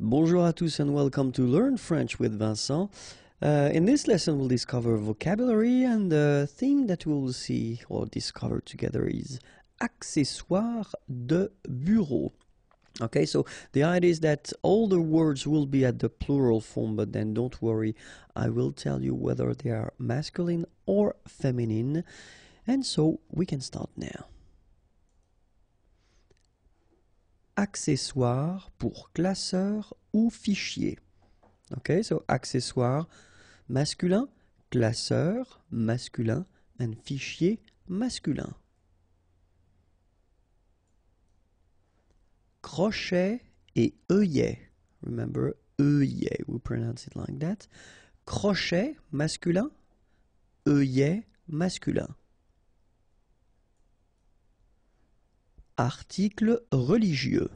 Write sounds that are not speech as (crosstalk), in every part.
Bonjour à tous and welcome to Learn French with Vincent. Uh, in this lesson we'll discover vocabulary and the theme that we'll see or discover together is accessoire de bureau. Okay, so the idea is that all the words will be at the plural form, but then don't worry, I will tell you whether they are masculine or feminine. And so we can start now. accessoire pour classeur ou fichier. Ok, so accessoire masculin, classeur masculin, and fichier masculin. Crochet et œillet. Remember, œillet, we pronounce it like that. Crochet masculin, œillet masculin. article religieux.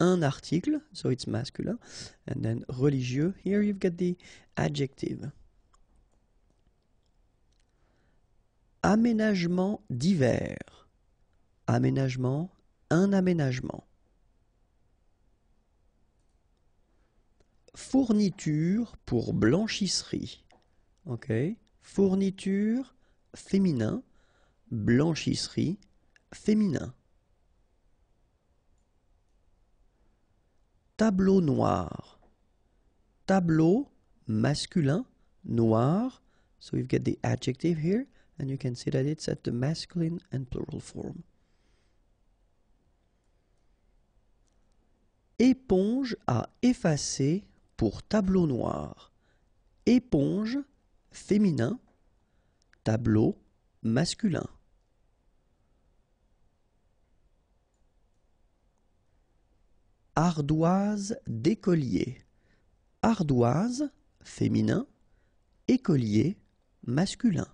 un article, so it's masculine, and then religieux, here you've got the adjective. Aménagement divers. Aménagement, un aménagement. Fourniture pour blanchisserie. Ok, fourniture féminin, blanchisserie féminin. Tableau noir. Tableau masculin noir. So we've got the adjective here, and you can see that it's at the masculine and plural form. Éponge à effacer pour tableau noir. Éponge féminin, tableau masculin. Ardoise d'écolier Ardoise féminin, écolier masculin.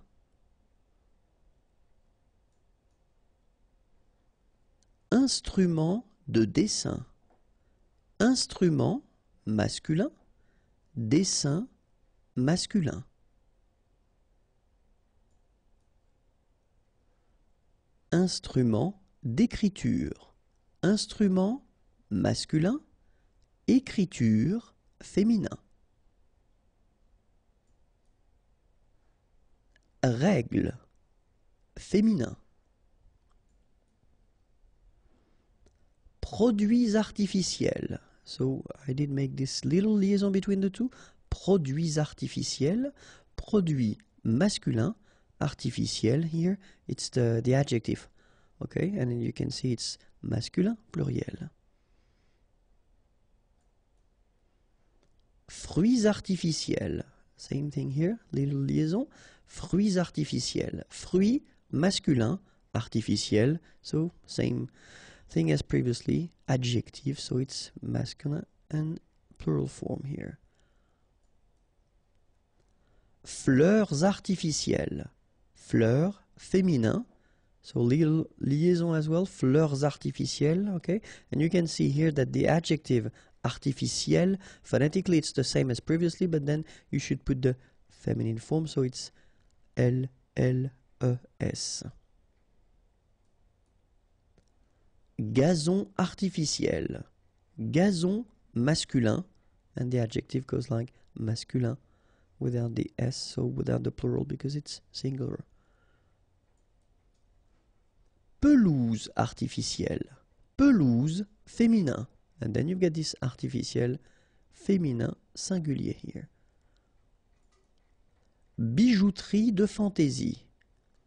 Instrument de dessin. Instrument masculin, dessin masculin. Instrument d'écriture. Instrument masculin, écriture féminin. Règle féminin. Produits artificiels. So I did make this little liaison between the two. Produits artificiels, produits masculin, artificiel here, it's the, the adjective. Okay, and you can see it's masculin, pluriel. Fruits artificiels. Same thing here, little liaison. Fruits artificiels. Fruits masculin, artificiels. So, same thing as previously. Adjective, so it's masculine and plural form here. Fleurs artificielles. Fleurs féminin. So little liaison as well, fleurs artificielles, okay? And you can see here that the adjective Artificiel. Phonetically, it's the same as previously, but then you should put the feminine form, so it's L L E S. Gazon artificiel. Gazon masculin, and the adjective goes like masculin without the S, so without the plural because it's singular. Pelouse artificielle. Pelouse féminin. And then you've got this artificiel féminin singulier here. Bijouterie de fantaisie.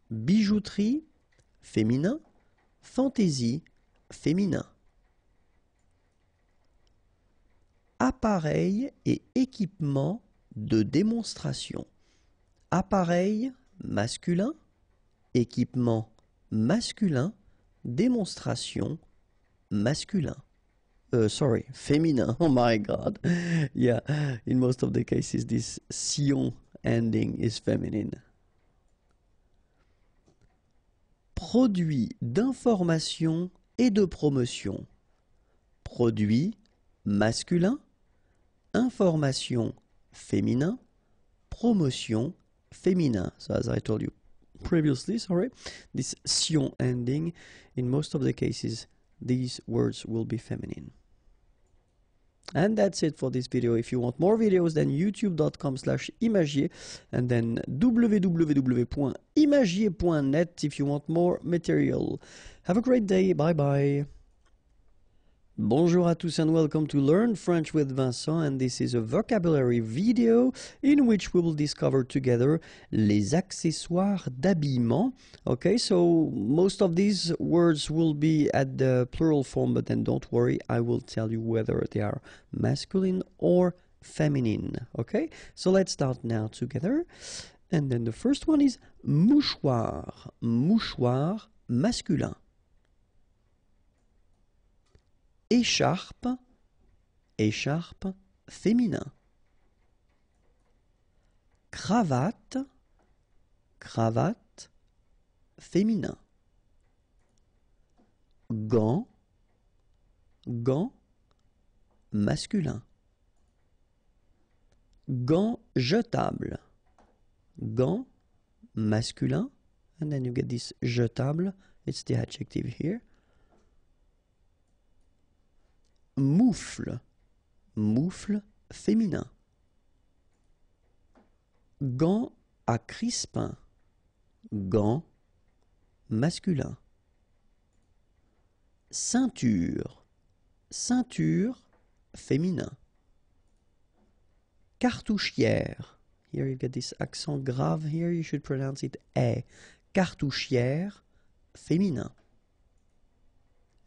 Bijouterie féminin, fantaisie féminin. Appareil et équipement de démonstration. Appareil masculin, équipement masculin, démonstration masculin. Uh, sorry, féminin, (laughs) Oh my God. Yeah, in most of the cases, this sion ending is feminine. Produit d'information et de promotion. Produit masculin, information féminin, promotion féminin. So as I told you previously, sorry, this sion ending in most of the cases these words will be feminine. And that's it for this video. If you want more videos, then youtube.com slash imagier and then www.imagier.net if you want more material. Have a great day. Bye bye. Bonjour à tous and welcome to Learn French with Vincent and this is a vocabulary video in which we will discover together les accessoires d'habillement. Okay, so most of these words will be at the plural form but then don't worry, I will tell you whether they are masculine or feminine. Okay, so let's start now together. And then the first one is mouchoir, mouchoir masculin. écharpe, écharpe féminin. Cravate, cravate féminin. Gants, gants masculin. Gants jetable, gants masculin. And then you get this jetable, it's the adjective here. moufle, moufle féminin. Gant à crispin, gant masculin. Ceinture, ceinture féminin. Cartouchière. Here you get this accent grave. Here you should pronounce it a. Cartouchière féminin.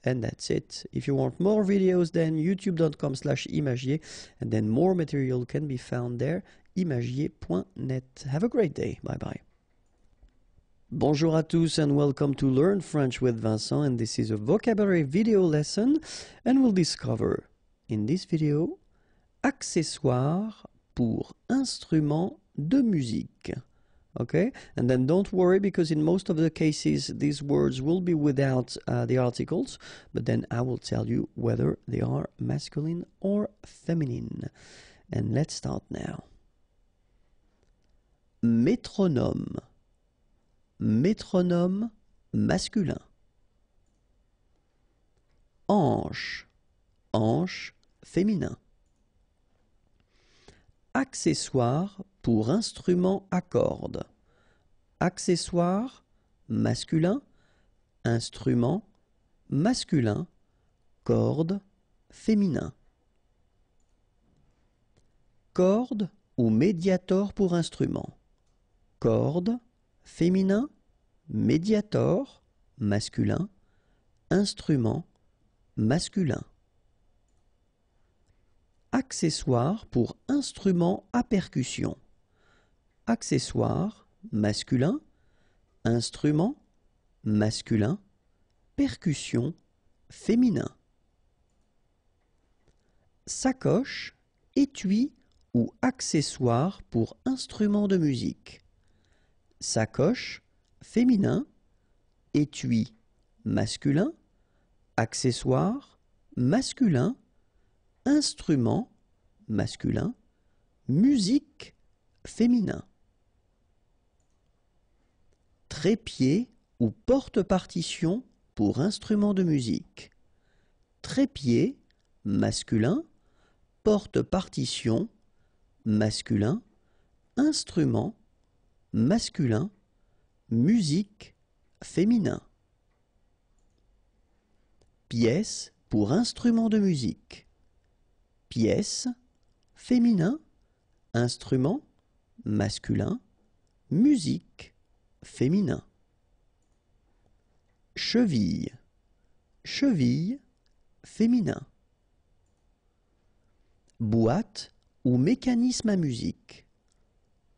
And that's it. If you want more videos, then youtube.com slash imagier, and then more material can be found there, imagier.net. Have a great day. Bye bye. Bonjour à tous and welcome to Learn French with Vincent and this is a vocabulary video lesson and we'll discover in this video accessoires pour instruments de musique okay and then don't worry because in most of the cases these words will be without uh, the articles but then I will tell you whether they are masculine or feminine and let's start now métronome métronome masculin hanche hanche féminin accessoire pour instrument à cordes. Accessoire masculin, instrument masculin, corde féminin. Corde ou médiator pour instrument. Corde féminin, médiator masculin, instrument masculin. Accessoire pour instrument à percussion accessoire masculin, instrument masculin, percussion féminin. Sacoche, étui ou accessoire pour instrument de musique. Sacoche féminin, étui masculin, accessoire masculin, instrument masculin, musique féminin. Trépied ou porte-partition pour instrument de musique. Trépied, masculin, porte-partition, masculin, instrument, masculin, musique, féminin. Pièce pour instrument de musique. Pièce, féminin, instrument, masculin, musique féminin. Cheville, cheville féminin. Boîte ou mécanisme à musique.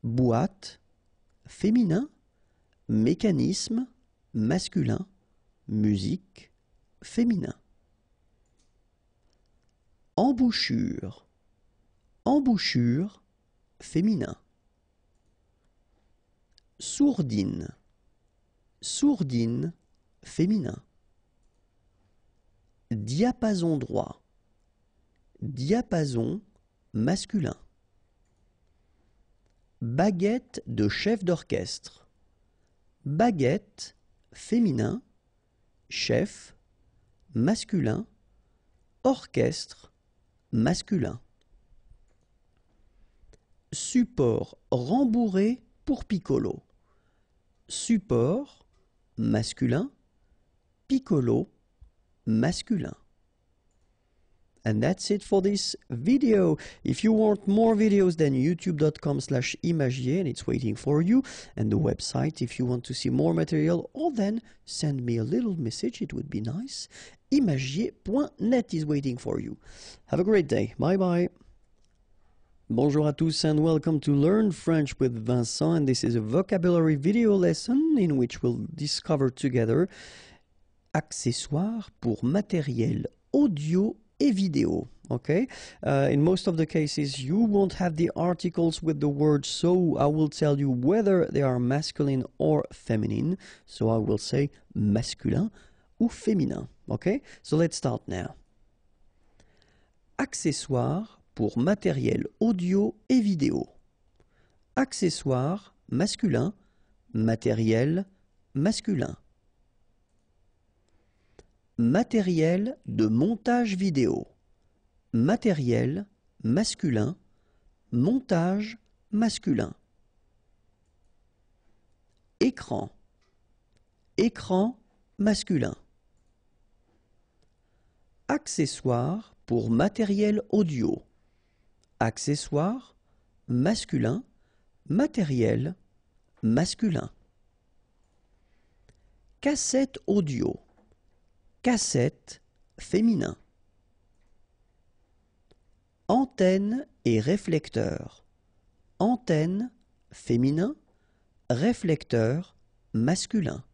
Boîte féminin, mécanisme masculin, musique féminin. Embouchure, embouchure féminin sourdine, sourdine féminin. Diapason droit, diapason masculin. Baguette de chef d'orchestre, baguette féminin, chef masculin, orchestre masculin. Support rembourré pour piccolo. Support masculin, piccolo masculin. And that's it for this video. If you want more videos, then youtube.com slash imagier and it's waiting for you. And the website, if you want to see more material, or then send me a little message, it would be nice. imagier.net is waiting for you. Have a great day. Bye bye. Bonjour à tous and welcome to Learn French with Vincent and this is a vocabulary video lesson in which we'll discover together accessoires pour matériel audio et vidéo. Okay, uh, in most of the cases you won't have the articles with the words, so I will tell you whether they are masculine or feminine. So I will say masculin ou féminin. Okay, so let's start now. Accessoires pour matériel audio et vidéo. Accessoires masculin, matériel masculin. Matériel de montage vidéo. Matériel masculin, montage masculin. Écran. Écran masculin. Accessoires pour matériel audio accessoire, masculin, matériel, masculin. Cassette audio, cassette féminin. Antenne et réflecteur. Antenne féminin, réflecteur masculin.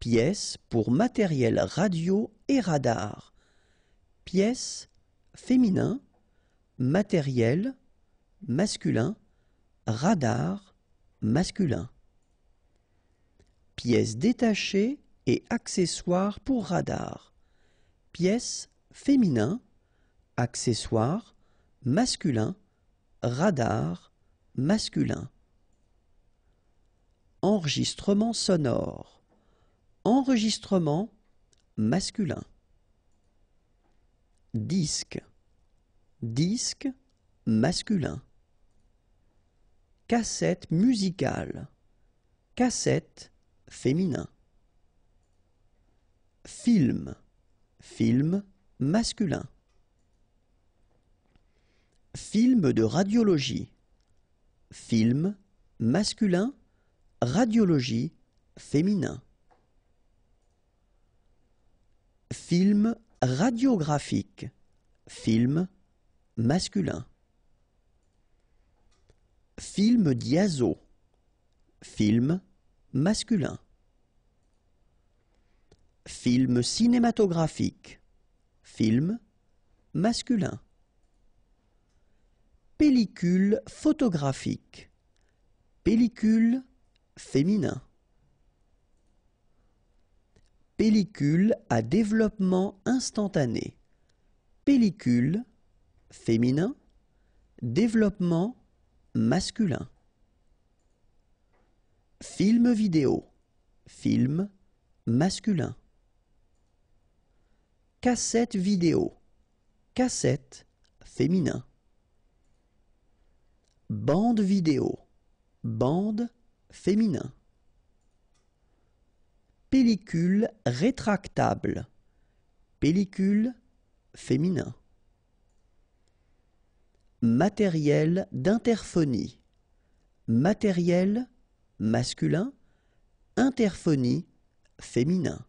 Pièce pour matériel radio et radar. Pièce féminin, matériel masculin, radar masculin. Pièce détachées et accessoires pour radar. Pièce féminin, accessoire, masculin, radar masculin. Enregistrement sonore. Enregistrement masculin. Disque. Disque masculin. Cassette musicale. Cassette féminin. Film. Film masculin. Film de radiologie. Film masculin, radiologie féminin. Film radiographique. Film masculin Film diazo, Film masculin Film cinématographique Film masculin Pellicule photographique Pellicule féminin Pellicule à développement instantané Pellicule féminin, développement masculin. Film vidéo, film masculin. Cassette vidéo, cassette féminin. Bande vidéo, bande féminin. Pellicule rétractable, pellicule féminin matériel d'interphonie. Matériel masculin, interphonie féminin.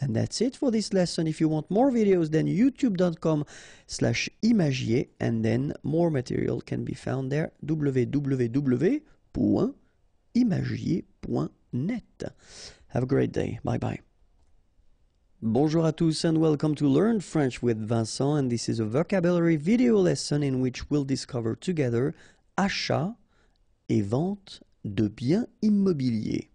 And that's it for this lesson. If you want more videos, then youtube.com slash imagier, and then more material can be found there, www.imagier.net. Have a great day. Bye-bye. Bonjour à tous and welcome to Learn French with Vincent and this is a vocabulary video lesson in which we'll discover together achat et vente de biens immobiliers.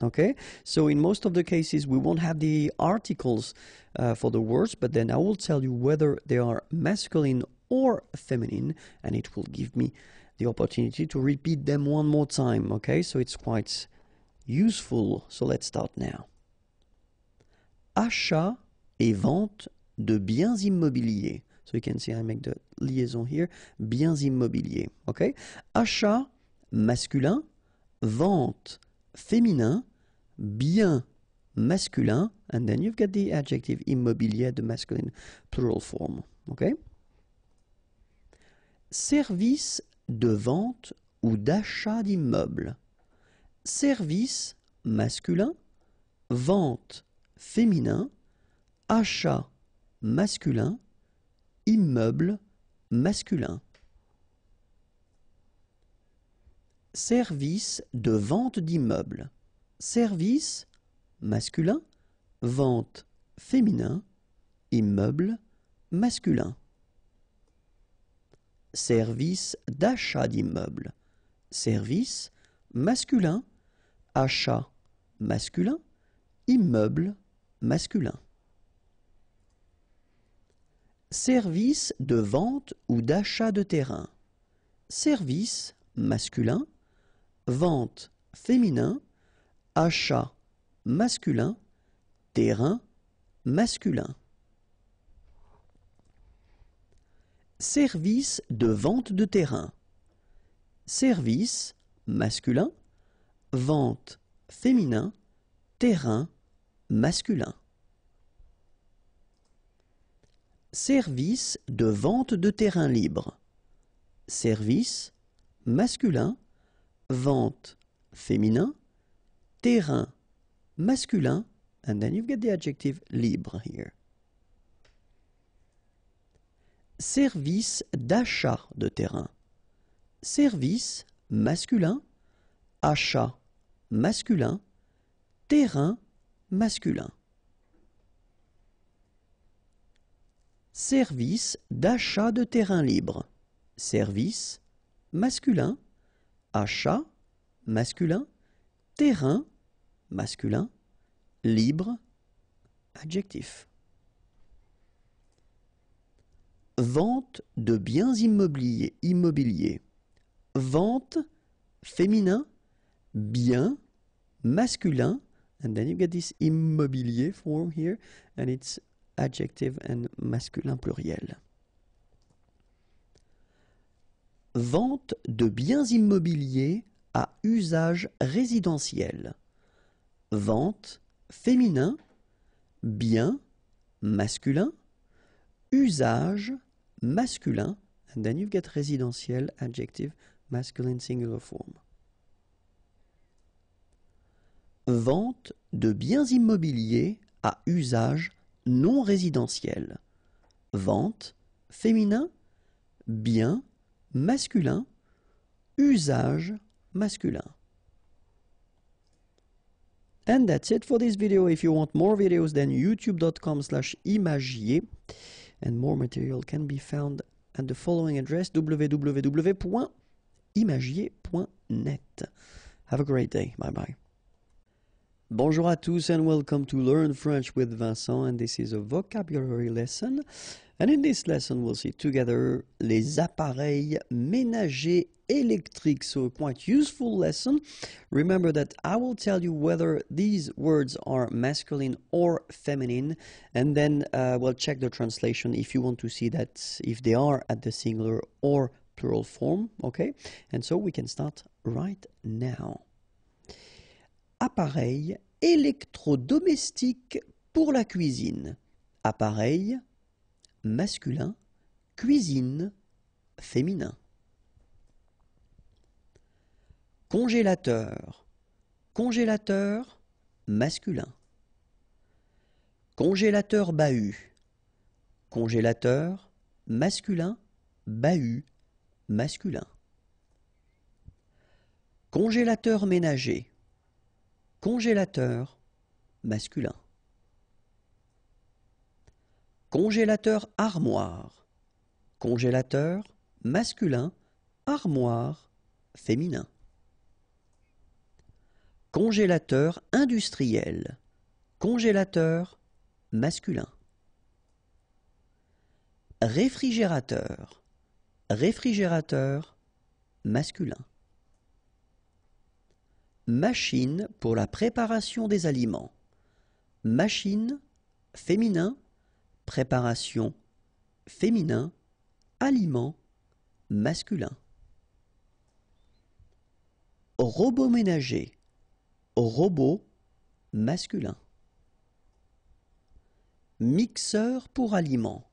Okay, so in most of the cases we won't have the articles uh, for the words but then I will tell you whether they are masculine or feminine and it will give me the opportunity to repeat them one more time. Okay, so it's quite useful. So let's start now. achat et vente de biens immobiliers. So you can see I make the liaison here. Biens immobiliers. OK? Achat masculin, vente féminin, bien masculin, and then you've got the adjective immobilier, de masculine plural form. OK? Service de vente ou d'achat d'immeubles. Service masculin, vente féminin, achat masculin, immeuble masculin. Service de vente d'immeubles. Service masculin, vente féminin, immeuble masculin. Service d'achat d'immeubles. Service masculin, achat masculin, immeuble masculin. Service de vente ou d'achat de terrain. Service masculin, vente féminin, achat masculin, terrain masculin. Service de vente de terrain. Service masculin, vente féminin, terrain masculin. Service de vente de terrain libre. Service masculin, vente féminin, terrain masculin, and then you've got the adjective libre here. Service d'achat de terrain. Service masculin, achat masculin, terrain masculin. Service d'achat de terrain libre. Service masculin, achat masculin, terrain masculin, libre adjectif. Vente de biens immobiliers, immobiliers. Vente féminin, bien masculin, And then you get this immobilier form here, and it's adjective and masculin pluriel. Vente de biens immobiliers à usage résidentiel. Vente féminin, bien masculin, usage masculin, and then you get résidentiel adjective masculine singular form. Vente de biens immobiliers à usage non résidentiel. Vente féminin, bien masculin, usage masculin. And that's it for this video. If you want more videos, then youtube.com slash imagier. And more material can be found at the following address www.imagier.net. Have a great day. Bye bye. Bonjour à tous and welcome to Learn French with Vincent and this is a vocabulary lesson. And in this lesson we'll see together les appareils ménagers électriques. So a quite useful lesson. Remember that I will tell you whether these words are masculine or feminine and then uh, we'll check the translation if you want to see that if they are at the singular or plural form, okay? And so we can start right now. Appareil électrodomestique pour la cuisine. Appareil masculin, cuisine féminin. Congélateur. Congélateur masculin. Congélateur bahut. Congélateur masculin bahut masculin. Congélateur ménager. Congélateur masculin. Congélateur armoire. Congélateur masculin, armoire féminin. Congélateur industriel. Congélateur masculin. Réfrigérateur. Réfrigérateur masculin. Machine pour la préparation des aliments. Machine, féminin, préparation, féminin, aliment, masculin. Robot ménager, robot, masculin. Mixeur pour aliments,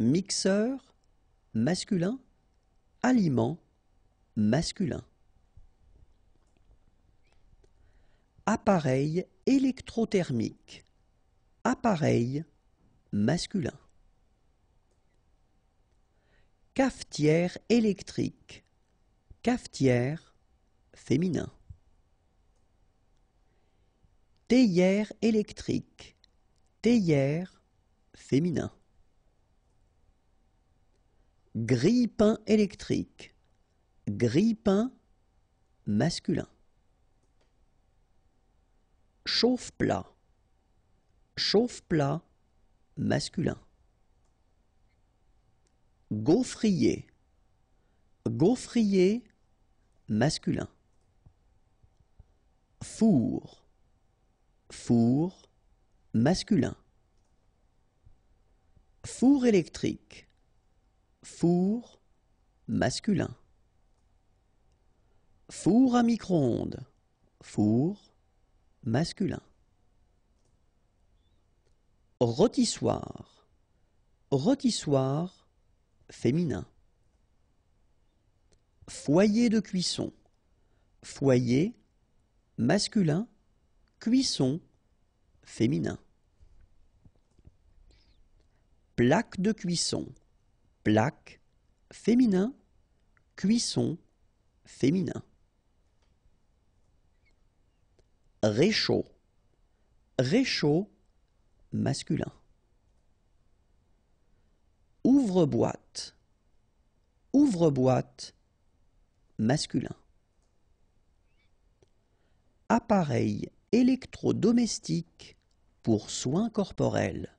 mixeur, masculin, aliment, masculin. Appareil électrothermique. Appareil masculin. Cafetière électrique. Cafetière féminin. Théière électrique. Théière féminin. grille électrique. grille masculin chauffe-plat, chauffe-plat masculin. Gaufrier, gaufrier masculin. Four, four masculin. Four électrique, four masculin. Four à micro-ondes, four masculin. Rôtissoir. Rôtissoir féminin. Foyer de cuisson. Foyer masculin. Cuisson féminin. Plaque de cuisson. Plaque féminin. Cuisson féminin. Réchaud. Réchaud masculin. Ouvre-boîte. Ouvre-boîte masculin. Appareil électrodomestique pour soins corporels.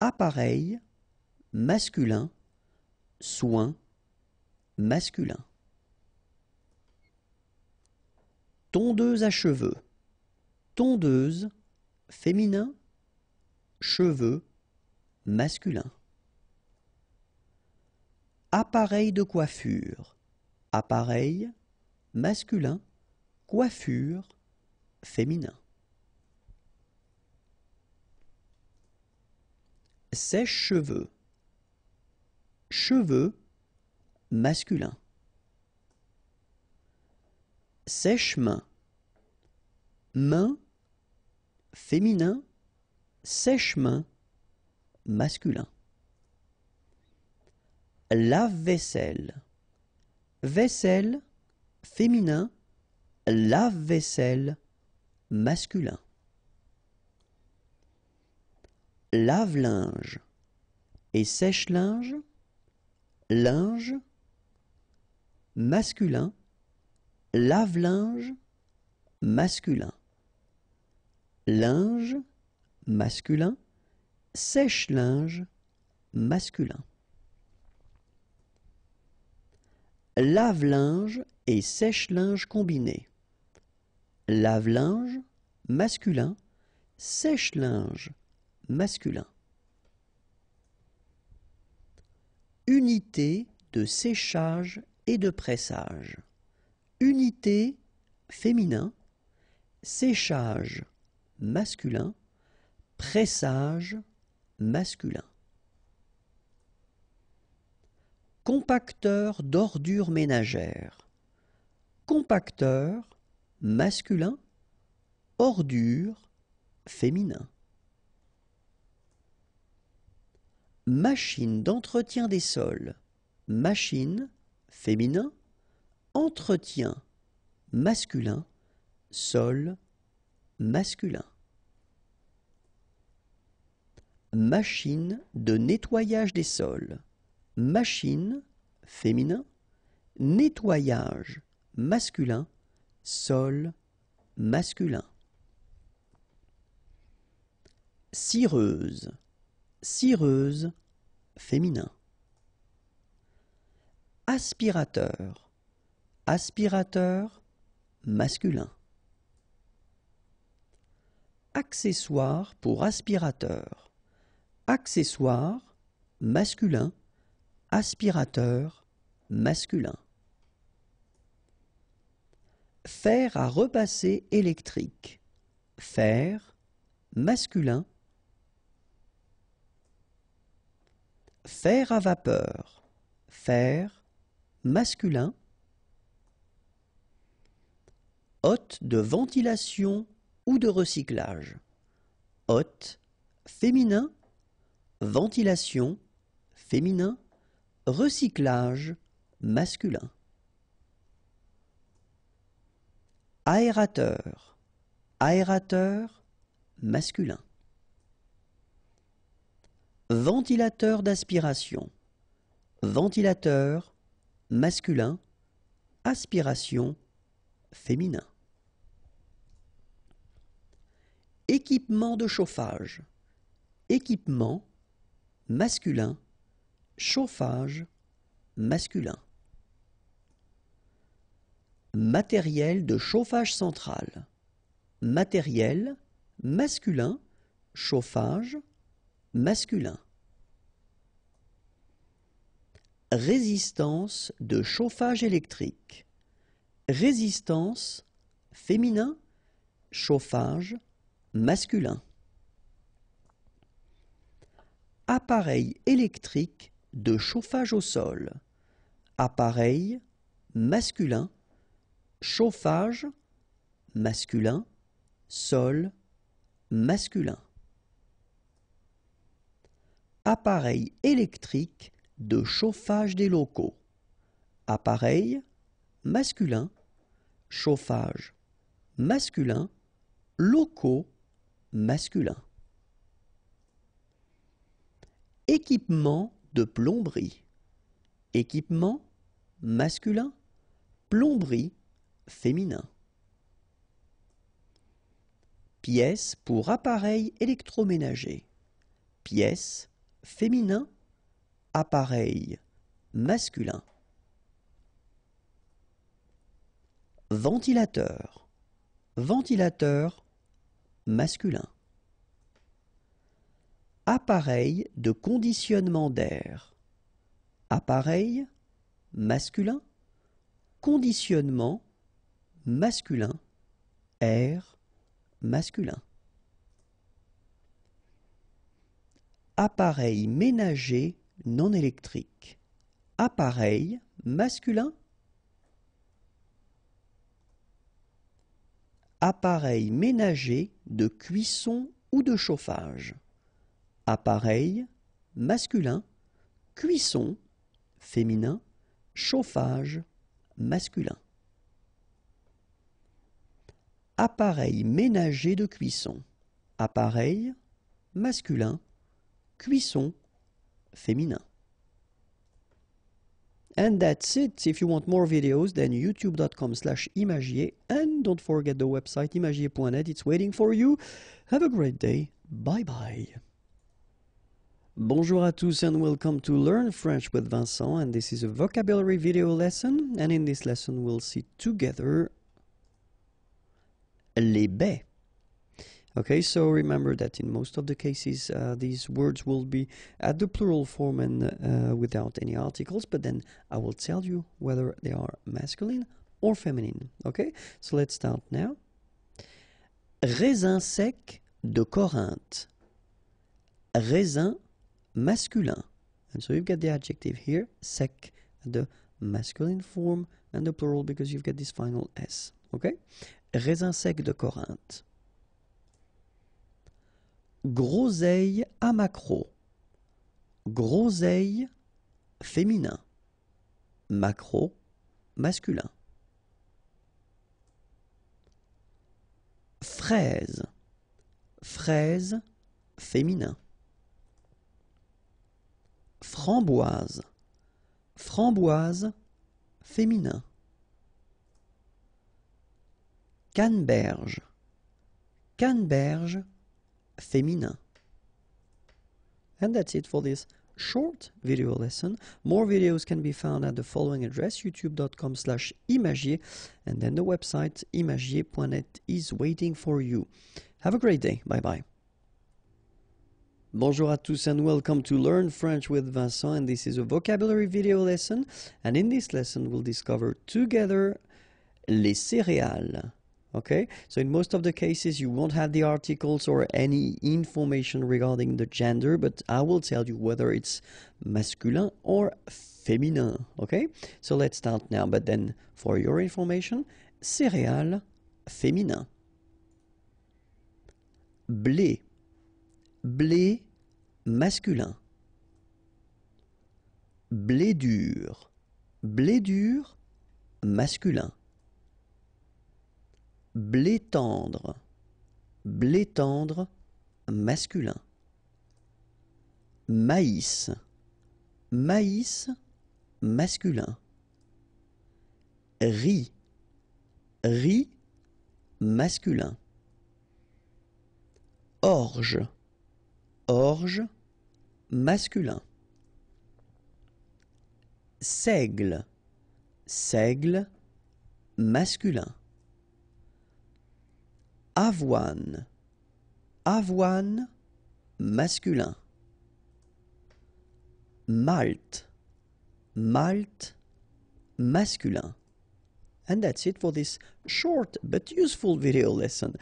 Appareil masculin, soins masculin. Tondeuse à cheveux. Tondeuse, féminin. Cheveux, masculin. Appareil de coiffure. Appareil, masculin. Coiffure, féminin. Sèche-cheveux. Cheveux, masculin sèche-main. Main féminin, sèche-main masculin. Lave-vaisselle. Vaisselle féminin, lave-vaisselle masculin. Lave-linge et sèche-linge, linge masculin, lave-linge masculin, linge masculin, sèche-linge masculin. Lave-linge et sèche-linge combiné. Lave-linge masculin, sèche-linge masculin. Unité de séchage et de pressage unité féminin, séchage masculin, pressage masculin. Compacteur d'ordures ménagères. Compacteur masculin, ordure féminin. Machine d'entretien des sols. Machine féminin, entretien masculin, sol masculin. Machine de nettoyage des sols. Machine féminin, nettoyage masculin, sol masculin. Cireuse, cireuse féminin. Aspirateur, aspirateur masculin. Accessoire pour aspirateur. Accessoire masculin. Aspirateur masculin. Fer à repasser électrique. Fer masculin. Fer à vapeur. Fer masculin hôte de ventilation ou de recyclage. Hôte féminin, ventilation féminin, recyclage masculin. Aérateur, aérateur masculin. Ventilateur d'aspiration, ventilateur masculin, aspiration féminin. Équipement de chauffage. Équipement masculin. Chauffage masculin. Matériel de chauffage central. Matériel masculin. Chauffage masculin. Résistance de chauffage électrique Résistance féminin, chauffage masculin. Appareil électrique de chauffage au sol. Appareil masculin, chauffage masculin, sol masculin. Appareil électrique de chauffage des locaux. Appareil masculin, chauffage masculin, locaux masculins. Équipement de plomberie. Équipement masculin, plomberie féminin. pièce pour appareil électroménager pièce féminin, appareil masculin. Ventilateur. Ventilateur masculin. Appareil de conditionnement d'air. Appareil masculin. Conditionnement masculin. Air masculin. Appareil ménager non électrique. Appareil masculin Appareil ménager de cuisson ou de chauffage. Appareil masculin, cuisson féminin, chauffage masculin. Appareil ménager de cuisson. Appareil masculin, cuisson féminin. And that's it. If you want more videos, then youtube.com slash imagier. And don't forget the website imagier.net. It's waiting for you. Have a great day. Bye bye. Bonjour à tous and welcome to Learn French with Vincent. And this is a vocabulary video lesson. And in this lesson, we'll see together les baies. Okay, so remember that in most of the cases uh, these words will be at the plural form and uh, without any articles, but then I will tell you whether they are masculine or feminine. Okay, so let's start now. Raisin sec de Corinthe. Raisin masculin. And so you've got the adjective here, sec, the masculine form, and the plural because you've got this final S. Okay? Raisin sec de Corinthe. Groseille à macro. Groseille féminin. Macro masculin. Fraise. Fraise féminin. Framboise. Framboise féminin. Canneberge. Canneberge feminin. And that's it for this short video lesson. More videos can be found at the following address, youtube.com slash imagier, and then the website imagier.net is waiting for you. Have a great day. Bye-bye. Bonjour à tous and welcome to Learn French with Vincent and this is a vocabulary video lesson and in this lesson we'll discover together les céréales okay so in most of the cases you won't have the articles or any information regarding the gender but i will tell you whether it's masculin or féminin okay so let's start now but then for your information céréales féminin blé blé masculin blé dur blé dur masculin Blé tendre. Blé tendre masculin. Maïs. Maïs masculin. Riz. Riz masculin. Orge. Orge masculin. Seigle. Seigle masculin. avoine. Avoine, masculin. Malt. Malt, masculin. And that's it for this short but useful video lesson.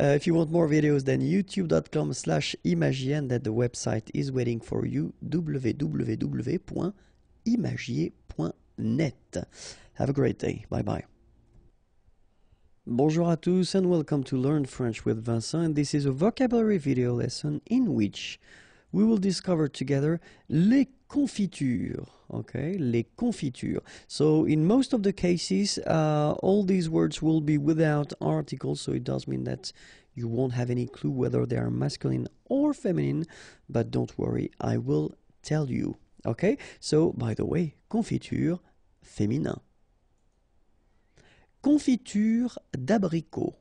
Uh, if you want more videos, then youtube.com slash imagien that the website is waiting for you, www.imagier.net. Have a great day. Bye-bye. Bonjour à tous and welcome to Learn French with Vincent and this is a vocabulary video lesson in which we will discover together les confitures, okay, les confitures. So in most of the cases uh, all these words will be without articles so it does mean that you won't have any clue whether they are masculine or feminine but don't worry I will tell you, okay? So by the way, confiture, féminin. Confiture d'abricot.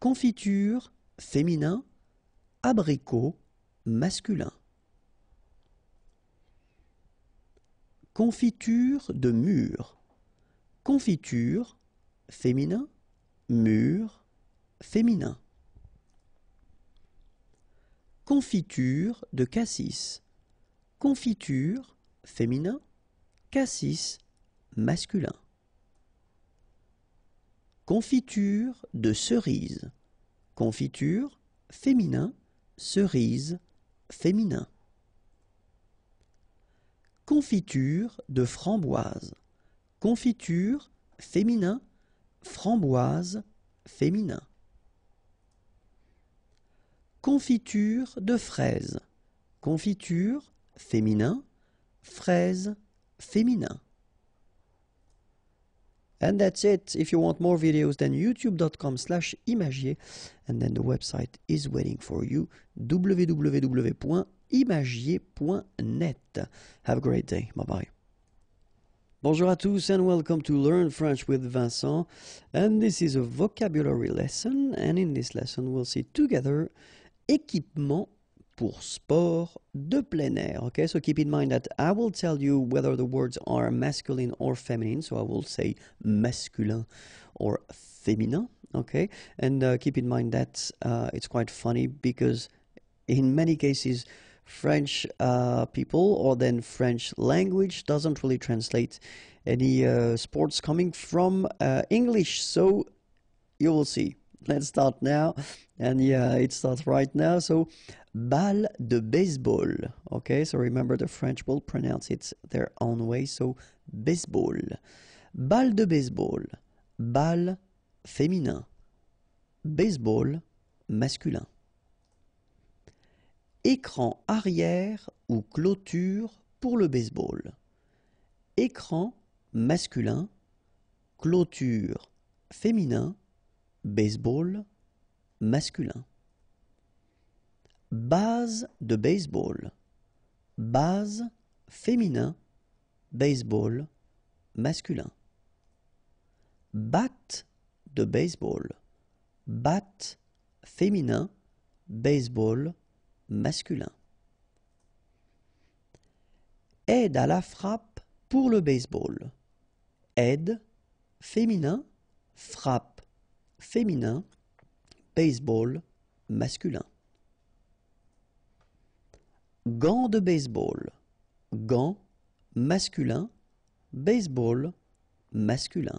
Confiture féminin, abricot masculin. Confiture de mûr Confiture féminin, mur, féminin. Confiture de cassis. Confiture féminin, cassis masculin. Confiture de cerise. Confiture féminin, cerise féminin. Confiture de framboise. Confiture féminin, framboise féminin. Confiture de fraise. Confiture féminin, fraise féminin. And that's it. If you want more videos, then youtube.com slash imagier. And then the website is waiting for you, www.imagier.net. Have a great day. Bye-bye. Bonjour à tous and welcome to Learn French with Vincent. And this is a vocabulary lesson. And in this lesson, we'll see together équipement pour sport de plein air. Okay, so keep in mind that I will tell you whether the words are masculine or feminine. So I will say masculin or féminin. Okay, and uh, keep in mind that uh, it's quite funny because in many cases, French uh, people or then French language doesn't really translate any uh, sports coming from uh, English. So you will see. Let's start now. And yeah, it starts right now. So, balle de baseball. Okay, so remember the French will pronounce it their own way. So, baseball. Balle de baseball. Balle féminin. Baseball masculin. Écran arrière ou clôture pour le baseball. Écran masculin, clôture féminin, baseball masculin. Base de baseball. Base féminin. Baseball masculin. Bat de baseball. Bat féminin. Baseball masculin. Aide à la frappe pour le baseball. Aide féminin. Frappe féminin, baseball masculin. Gants de baseball, gants masculin, baseball masculin.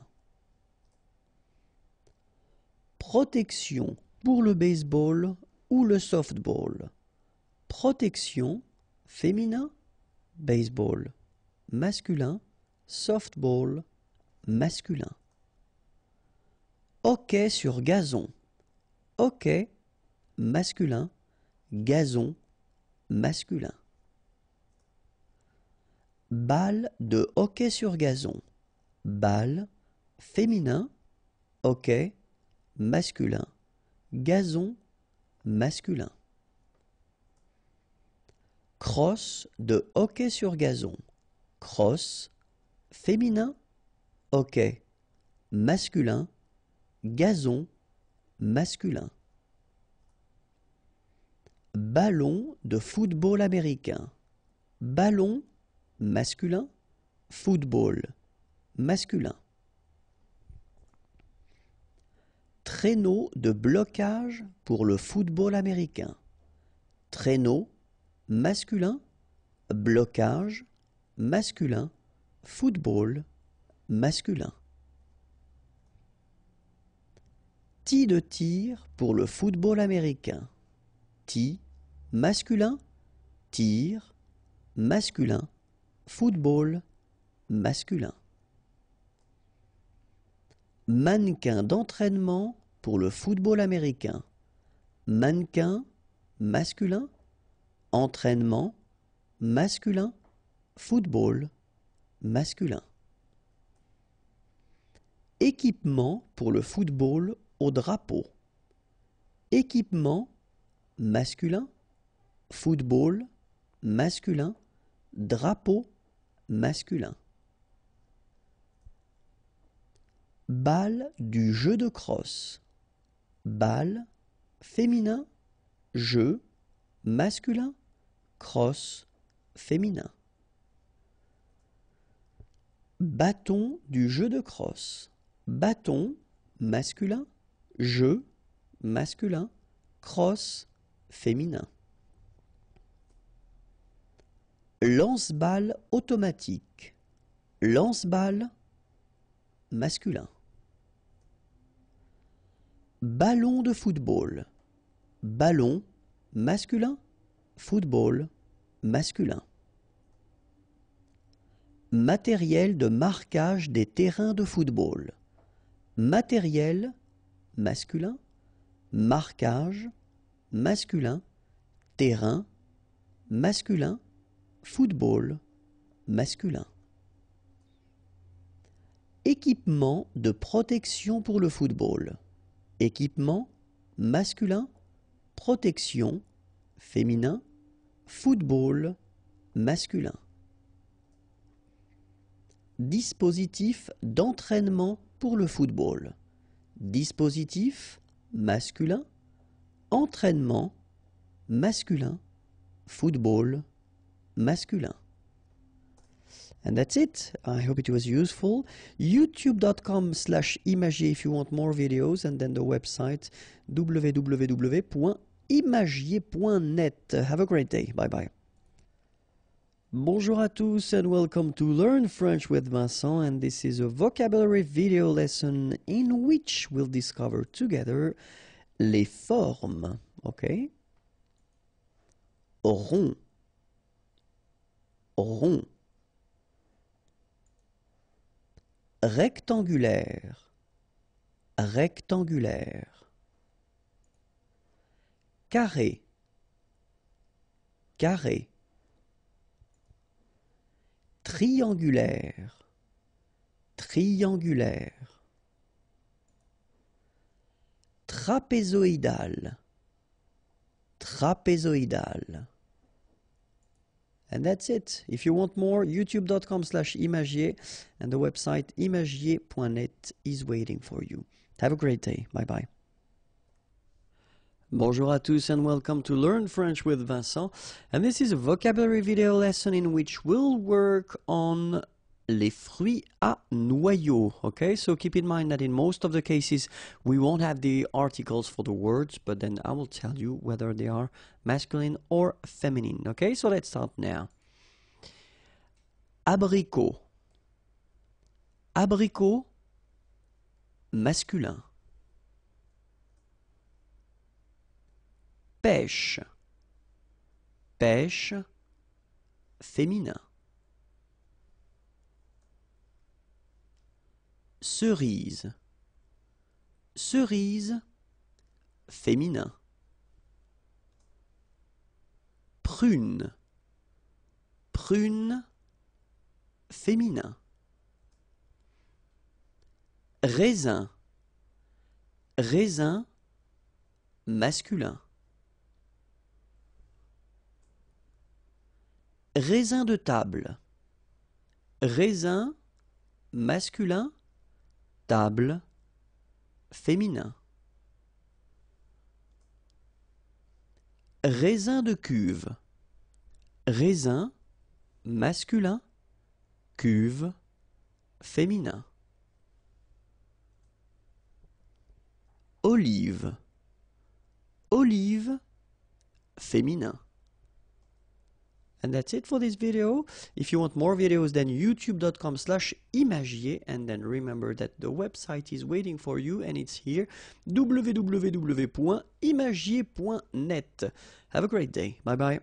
Protection pour le baseball ou le softball. Protection féminin, baseball masculin, softball masculin. Hockey sur gazon. Hockey masculin, gazon masculin. Balle de hockey sur gazon. Balle féminin, hockey masculin, gazon masculin. Crosse de hockey sur gazon. Crosse féminin, hockey masculin, Gazon masculin. Ballon de football américain. Ballon masculin. Football masculin. Traîneau de blocage pour le football américain. Traîneau masculin. Blocage masculin. Football masculin. Tee de tir pour le football américain. Tee masculin, tir masculin, football masculin. Mannequin d'entraînement pour le football américain. Mannequin masculin, entraînement masculin, football masculin équipement pour le football drapeau. Équipement masculin, football masculin, drapeau masculin. Balle du jeu de crosse. Balle féminin, jeu masculin, crosse féminin. Bâton du jeu de crosse. Bâton masculin, Jeu, masculin, crosse féminin. Lance-balle automatique. Lance-balle masculin. Ballon de football. Ballon masculin, football masculin. Matériel de marquage des terrains de football. Matériel masculin, marquage, masculin, terrain, masculin, football, masculin. Équipement de protection pour le football. Équipement masculin, protection féminin, football masculin. Dispositif d'entraînement pour le football dispositif masculin, entraînement masculin, football masculin. And that's it. I hope it was useful. youtube.com slash imagier if you want more videos and then the website www.imagier.net. Have a great day. Bye bye. Bonjour à tous and welcome to Learn French with Vincent and this is a vocabulary video lesson in which we'll discover together les formes, ok? Rond, rond, rectangulaire, rectangulaire, carré, carré, triangulaire, triangulaire, trapézoïdal, trapézoïdal. And that's it. If you want more, youtube.com slash imagier and the website imagier.net is waiting for you. Have a great day. Bye bye. Bonjour à tous and welcome to Learn French with Vincent and this is a vocabulary video lesson in which we'll work on les fruits à noyaux okay so keep in mind that in most of the cases we won't have the articles for the words but then I will tell you whether they are masculine or feminine okay so let's start now abricot abricot masculin pêche, pêche féminin. Cerise, cerise féminin. Prune, prune féminin. Raisin, raisin masculin. Raisin de table. Raisin masculin, table féminin. Raisin de cuve. Raisin masculin, cuve féminin. Olive. Olive féminin. And that's it for this video. If you want more videos, then youtube.com slash imagier. And then remember that the website is waiting for you and it's here, www.imagier.net. Have a great day. Bye-bye.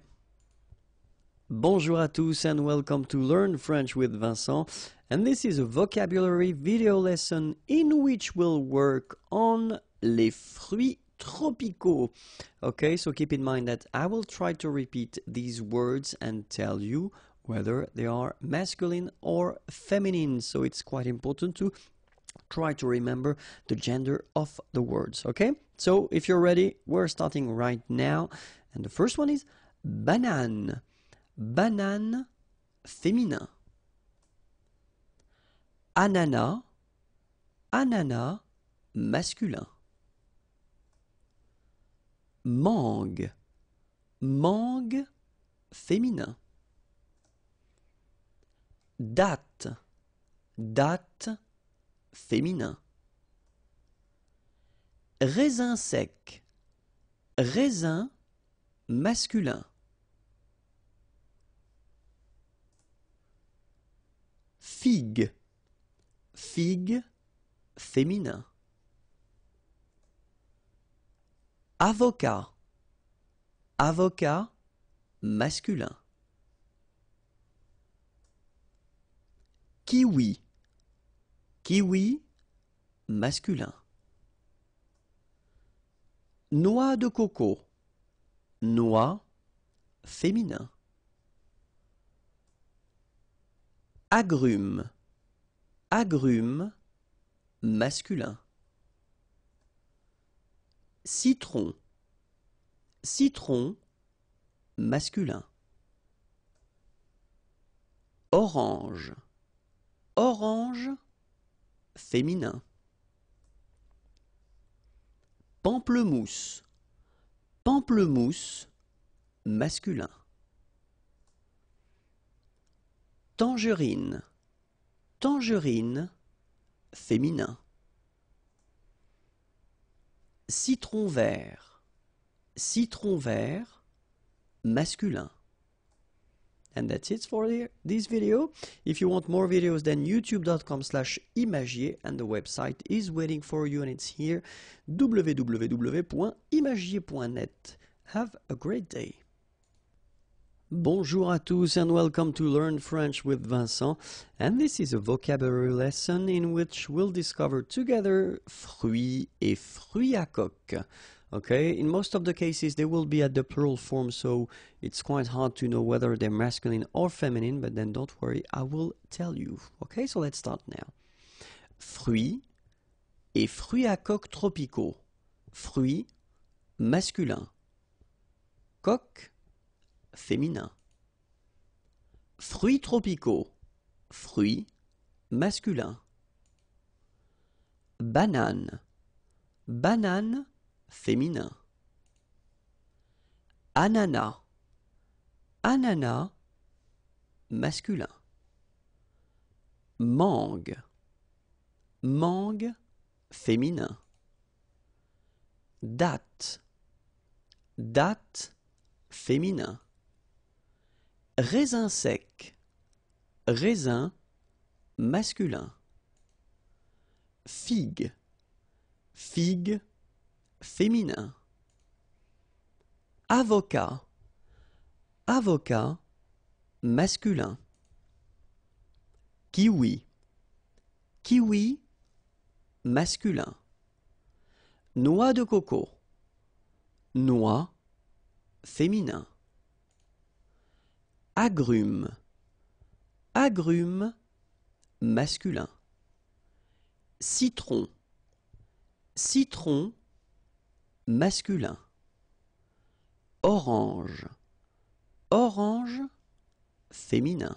Bonjour à tous and welcome to Learn French with Vincent. And this is a vocabulary video lesson in which we'll work on les fruits tropico. Okay, so keep in mind that I will try to repeat these words and tell you whether they are masculine or feminine. So it's quite important to try to remember the gender of the words. Okay, so if you're ready, we're starting right now. And the first one is banane. Banane féminin. Ananas, ananas masculin. Mangue. Mangue féminin. Date. Date féminin. Raisin sec. Raisin masculin. Figue. Figue féminin. Avocat Avocat masculin. Kiwi Kiwi masculin. Noix de coco Noix féminin. Agrume Agrume masculin. Citron. Citron masculin. Orange. Orange féminin. Pamplemousse. Pamplemousse masculin. Tangerine. Tangerine féminin. Citron vert. Citron vert masculin. And that's it for this video. If you want more videos, then youtube.com slash imagier and the website is waiting for you and it's here www.imagier.net. Have a great day. Bonjour à tous and welcome to Learn French with Vincent. And this is a vocabulary lesson in which we'll discover together fruits et fruits à coque. Okay, in most of the cases they will be at the plural form, so it's quite hard to know whether they're masculine or feminine, but then don't worry, I will tell you. Okay, so let's start now. Fruits et fruits à coque tropicaux. Fruit masculin. Coque féminin. Fruits tropicaux, fruits masculins. Banane, banane féminin. Ananas, ananas masculin. Mangue, mangue féminin. Date, date féminin. Raisin sec, raisin masculin. Figue, figue féminin. Avocat, avocat masculin. Kiwi, kiwi masculin. Noix de coco, noix féminin. Agrumes. Agrumes masculin. Citron. Citron masculin. Orange. Orange féminin.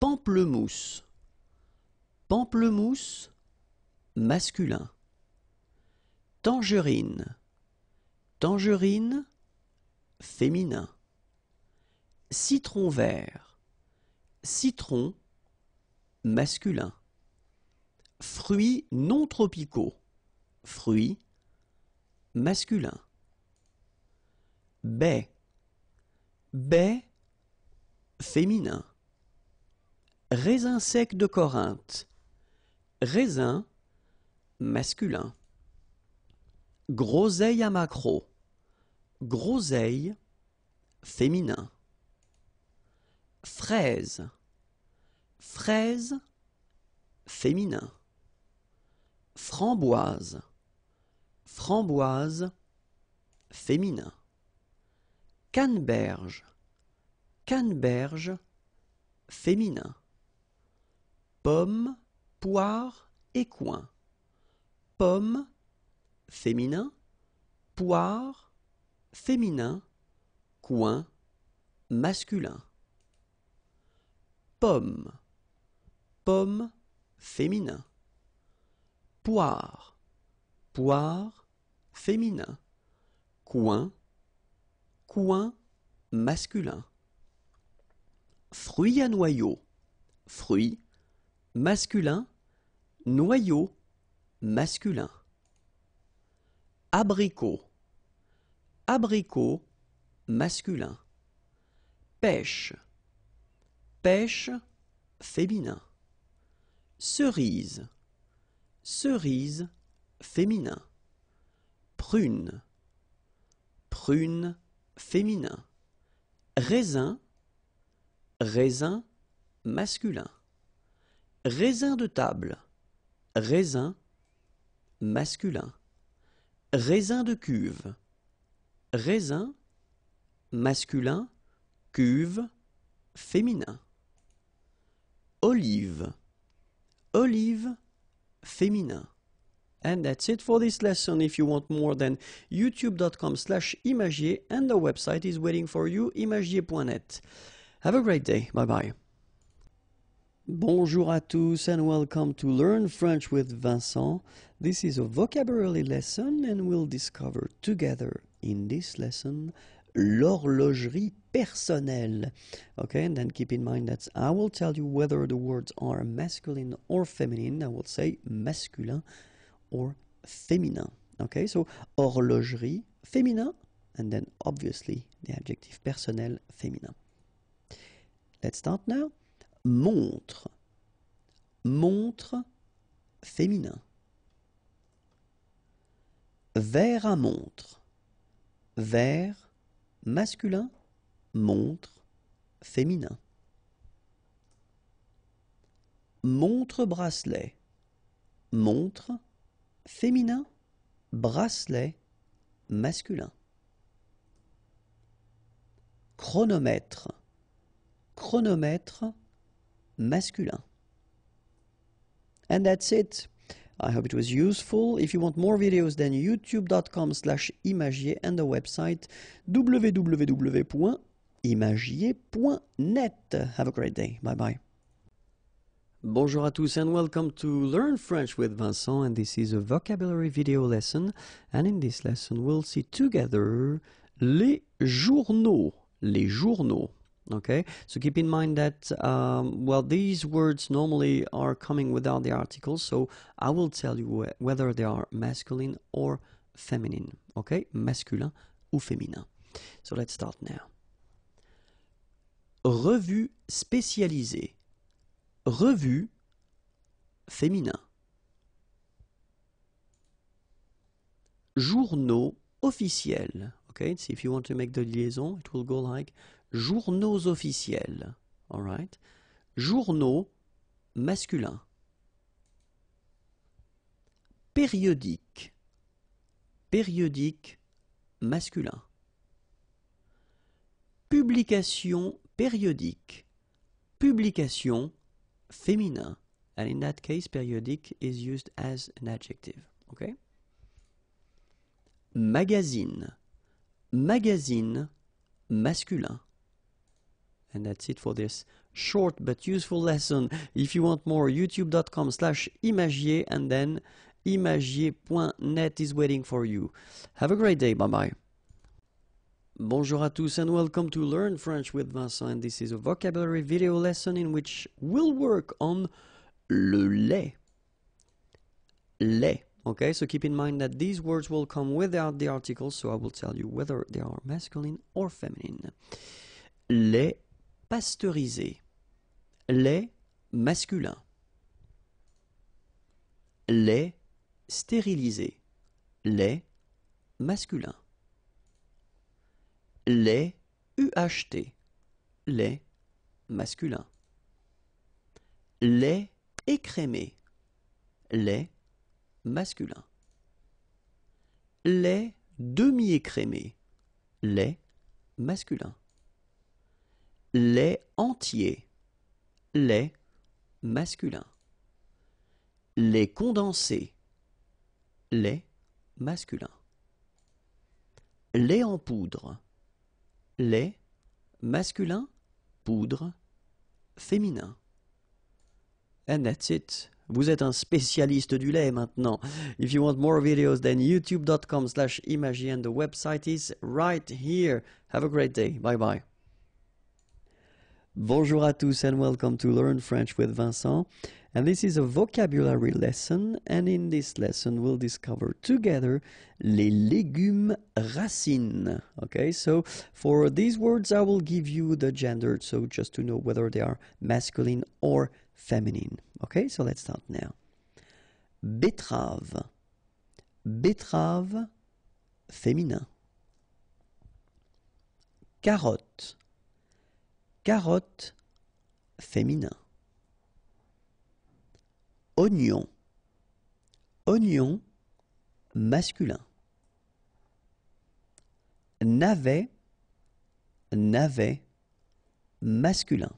Pamplemousse. Pamplemousse masculin. Tangerine. Tangerine féminin. Citron vert. Citron masculin. Fruits non tropicaux. Fruits masculin. Baie. Baie féminin. Raisin sec de Corinthe. Raisin masculin. Groseille à macro. Groseille féminin. Fraise. Fraise féminin. Framboise. Framboise féminin. Canneberge. Canneberge féminin. Pomme, poire et coin. Pomme féminin. Poire féminin. Coin masculin pomme, pomme féminin, poire, poire féminin, coin, coin masculin, fruit à noyau, fruit masculin, noyau masculin, abricot, abricot masculin, pêche, pêche féminin cerise cerise féminin prune prune féminin raisin raisin masculin raisin de table raisin masculin raisin de cuve raisin masculin cuve féminin olive. Olive, féminin. And that's it for this lesson. If you want more, then youtube.com slash imagier and the website is waiting for you, imagier.net. Have a great day. Bye-bye. Bonjour à tous and welcome to Learn French with Vincent. This is a vocabulary lesson and we'll discover together in this lesson l'horlogerie personnelle. Okay, and then keep in mind that I will tell you whether the words are masculine or feminine. I will say masculin or féminin. Okay, so horlogerie féminin, and then obviously the adjective personnel féminin. Let's start now. Montre. Montre féminin. Vers à montre. Vers masculin, montre, féminin. Montre bracelet, montre, féminin, bracelet, masculin. Chronomètre, chronomètre, masculin. And that's it. I hope it was useful. If you want more videos, then youtube.com slash imagier and the website www.imagier.net. Have a great day. Bye-bye. Bonjour à tous and welcome to Learn French with Vincent and this is a vocabulary video lesson and in this lesson we'll see together les journaux, les journaux okay so keep in mind that um, well these words normally are coming without the article so I will tell you wh whether they are masculine or feminine okay masculin ou féminin so let's start now revue spécialisée revue féminin journaux officiels okay so if you want to make the liaison it will go like journaux officiels. All right. Journaux masculins. Périodique. Périodique masculin. Publication périodique. Publication féminin. And in that case, périodique is used as an adjective. Okay? Magazine. Magazine masculin. And that's it for this short but useful lesson. If you want more, youtube.com slash imagier and then imagier.net is waiting for you. Have a great day. Bye bye. Bonjour à tous and welcome to Learn French with Vincent and this is a vocabulary video lesson in which we'll work on le lait. Lait. Okay, so keep in mind that these words will come without the article, so I will tell you whether they are masculine or feminine. Le. pasteurisé. Lait masculin. Lait stérilisé. Lait masculin. Lait UHT. Lait masculin. Lait écrémé. Lait masculin. Lait demi-écrémé. Lait masculin les entiers, les masculin. Les condensés, les masculin. Les en poudre, les masculin. poudre, féminin. And that's it. Vous êtes un spécialiste du lait maintenant. If you want more videos, then youtube.com slash imagine the website is right here. Have a great day. Bye bye. Bonjour à tous and welcome to Learn French with Vincent. And this is a vocabulary lesson and in this lesson we'll discover together les légumes racines. Okay, so for these words I will give you the gender so just to know whether they are masculine or feminine. Okay, so let's start now. Betterave. Betterave féminin. Carotte Carotte féminin. Oignon. Oignon masculin. Navet. Navet masculin.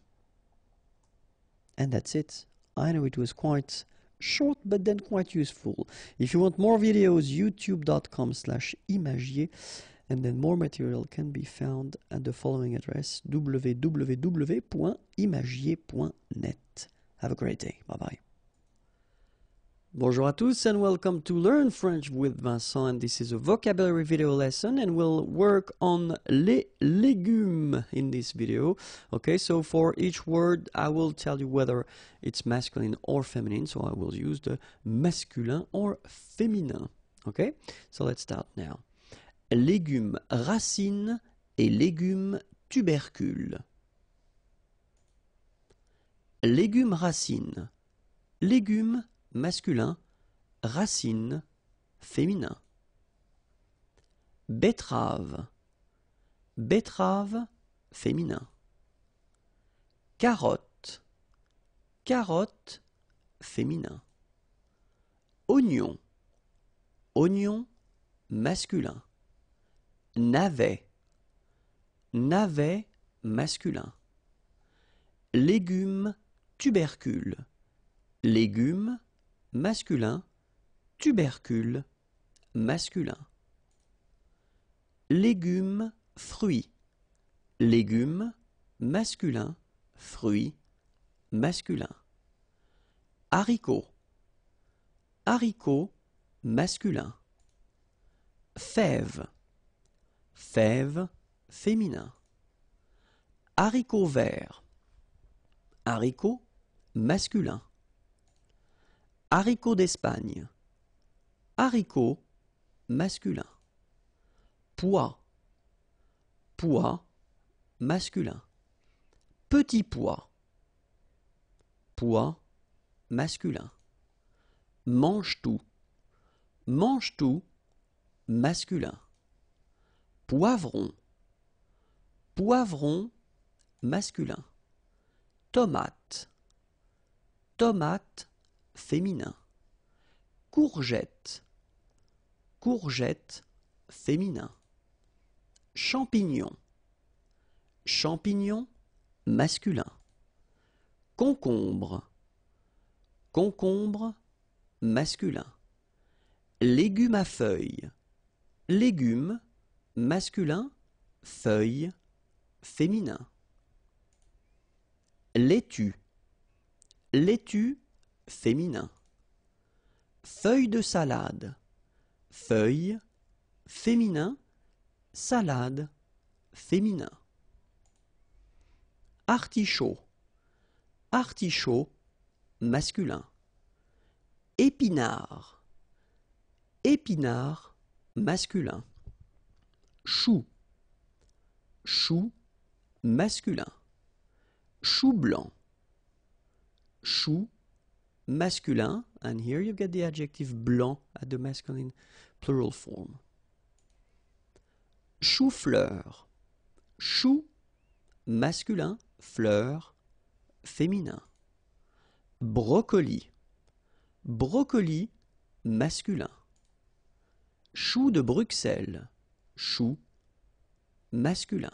And that's it. I know it was quite short but then quite useful. If you want more videos, youtube.com slash imagier. and then more material can be found at the following address www.imagier.net. Have a great day. Bye bye. Bonjour à tous and welcome to Learn French with Vincent and this is a vocabulary video lesson and we'll work on les légumes in this video. Okay, so for each word I will tell you whether it's masculine or feminine, so I will use the masculin or féminin. Okay, so let's start now. légumes racines et légumes tubercules. Légumes racines. Légumes masculin, racines féminin. Betterave. Betterave féminin. Carotte. Carotte féminin. Oignon. Oignon masculin. Navet. Navet masculin. Légume, tubercule. légume, masculin. Tubercule, masculin. Légume, fruit, légume, masculin. fruit, masculin. Haricot, haricot masculin. fève. Fèves féminin. Haricot vert. Haricot masculin. Haricot d'Espagne. Haricot masculin. Pois. Pois masculin. Petit pois. Pois masculin. Mange tout. Mange tout masculin. Poivron Poivron masculin Tomate Tomate féminin Courgette Courgette féminin Champignon Champignon masculin Concombre Concombre masculin Légume à feuilles Légumes Masculin feuille Féminin Laitue Laitue féminin Feuille de salade Feuille féminin Salade féminin Artichaut Artichaut masculin Épinard Épinard masculin Chou. Chou masculin. Chou blanc. Chou masculin. And here you get the adjective blanc at the masculine plural form. Chou-fleur. Chou masculin, fleur féminin. Brocoli. Brocoli masculin. Chou de Bruxelles chou masculin.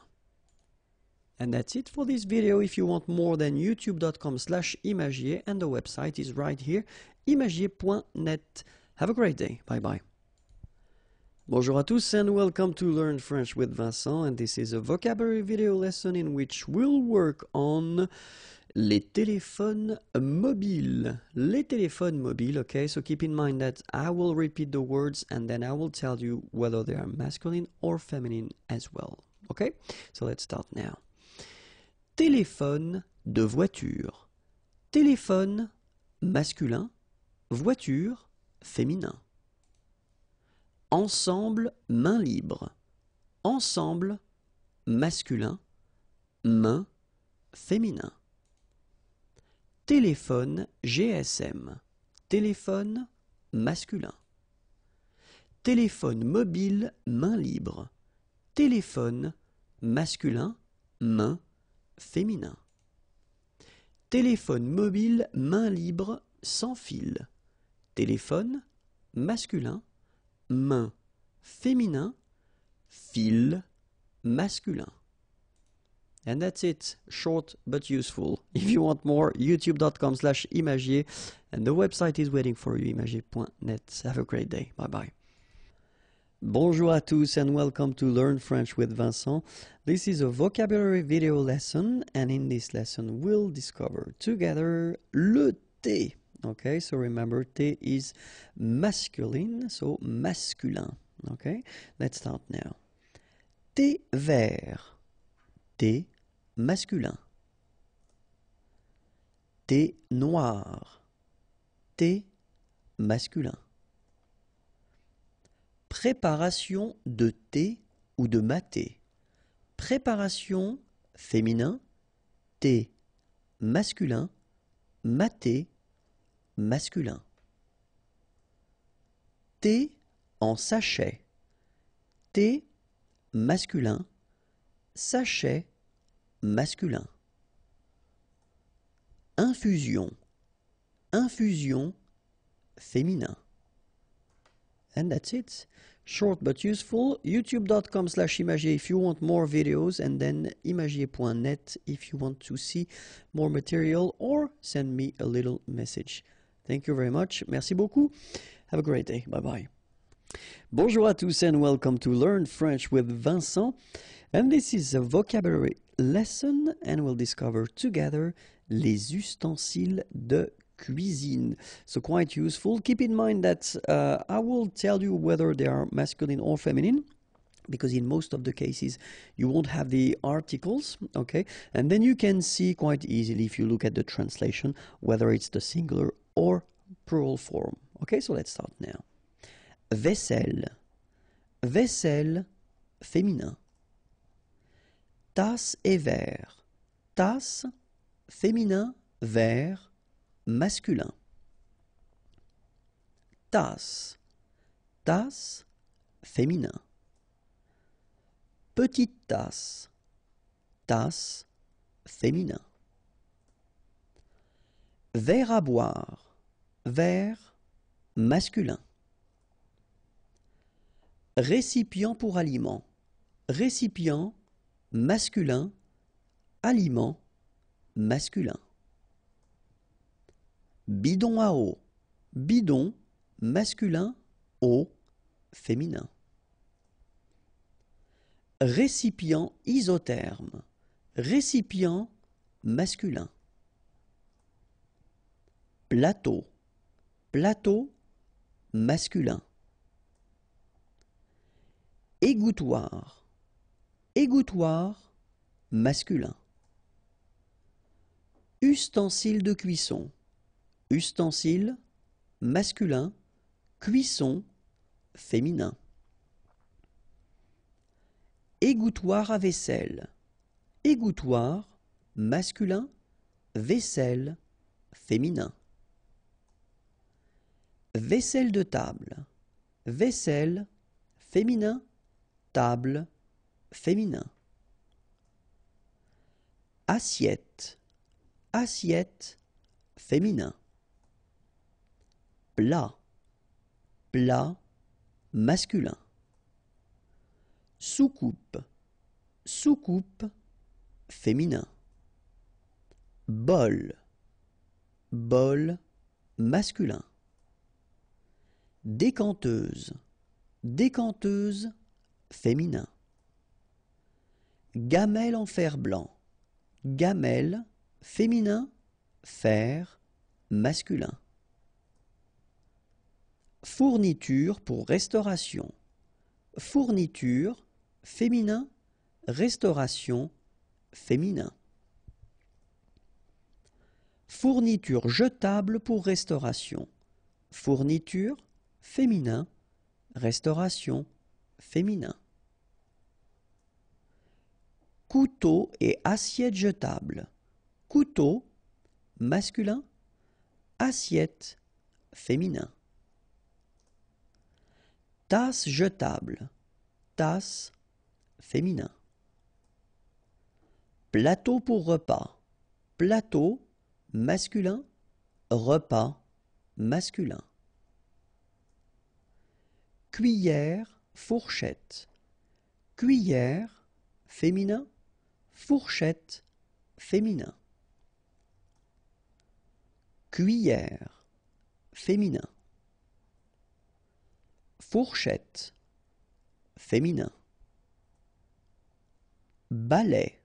And that's it for this video. If you want more then youtube.com slash imagier and the website is right here, imagier.net. Have a great day. Bye bye. Bonjour à tous and welcome to Learn French with Vincent and this is a vocabulary video lesson in which we'll work on les téléphones mobiles. Les téléphones mobiles, ok, So keep in mind that I will repeat the words and then I will tell you whether they are masculine or feminine as well. Okay? So let's start now. Téléphone de voiture. Téléphone masculin, voiture féminin. Ensemble main libre. Ensemble masculin, main féminin. Téléphone GSM. Téléphone masculin. Téléphone mobile main libre. Téléphone masculin main féminin. Téléphone mobile main libre sans fil. Téléphone masculin main féminin fil masculin. And that's it, short but useful. (laughs) If you want more, youtube.com slash imagier, and the website is waiting for you, imagier.net. Have a great day, bye bye. Bonjour à tous and welcome to Learn French with Vincent. This is a vocabulary video lesson, and in this lesson we'll discover together le thé. Okay, so remember T is masculine, so masculin. Okay, let's start now. Thé vert. Thé masculin. Thé noir. Thé masculin. Préparation de thé ou de maté. Préparation féminin, thé masculin, maté masculin. Thé en sachet. Thé masculin, sachet masculin. Infusion. Infusion féminin. And that's it. Short but useful. YouTube.com slash imagier if you want more videos, and then imagier.net if you want to see more material or send me a little message. Thank you very much. Merci beaucoup. Have a great day. Bye bye. Bonjour à tous and welcome to Learn French with Vincent. And this is a vocabulary lesson and we'll discover together les ustensiles de cuisine. So quite useful. Keep in mind that uh, I will tell you whether they are masculine or feminine because in most of the cases you won't have the articles okay and then you can see quite easily if you look at the translation whether it's the singular or plural form okay so let's start now vaisselle vaisselle féminin tasse et verre. Tasse, féminin, verre, masculin. Tasse, tasse, féminin. Petite tasse, tasse, féminin. Verre à boire, verre, masculin. Récipient pour aliments, récipient, masculin, aliment, masculin. Bidon à eau, bidon, masculin, eau, féminin. Récipient isotherme, récipient, masculin. Plateau, plateau, masculin. Égouttoir, Égouttoir masculin. Ustensile de cuisson. Ustensile masculin. Cuisson féminin. Égouttoir à vaisselle. Égouttoir masculin. Vaisselle féminin. Vaisselle de table. Vaisselle féminin. Table féminin. Assiette, assiette, féminin. Plat, plat, masculin. Soucoupe, soucoupe, féminin. Bol, bol, masculin. Décanteuse, décanteuse, féminin gamelle en fer blanc. Gamelle, féminin, fer, masculin. Fourniture pour restauration. Fourniture, féminin, restauration, féminin. Fourniture jetable pour restauration. Fourniture, féminin, restauration, féminin couteau et assiette jetable. Couteau masculin, assiette féminin. Tasse jetable, tasse féminin. Plateau pour repas, plateau masculin, repas masculin. Cuillère, fourchette, cuillère féminin, Fourchette féminin. Cuillère féminin. Fourchette féminin. Balai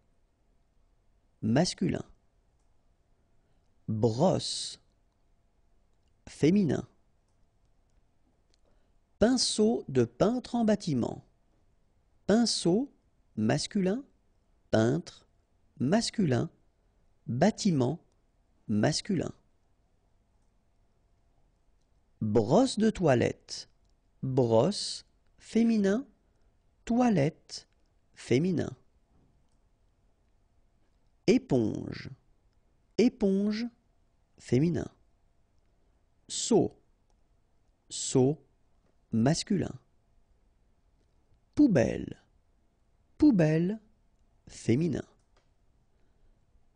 masculin. Brosse féminin. Pinceau de peintre en bâtiment. Pinceau masculin peintre masculin bâtiment masculin brosse de toilette brosse féminin toilette féminin éponge éponge féminin seau seau masculin poubelle poubelle féminin.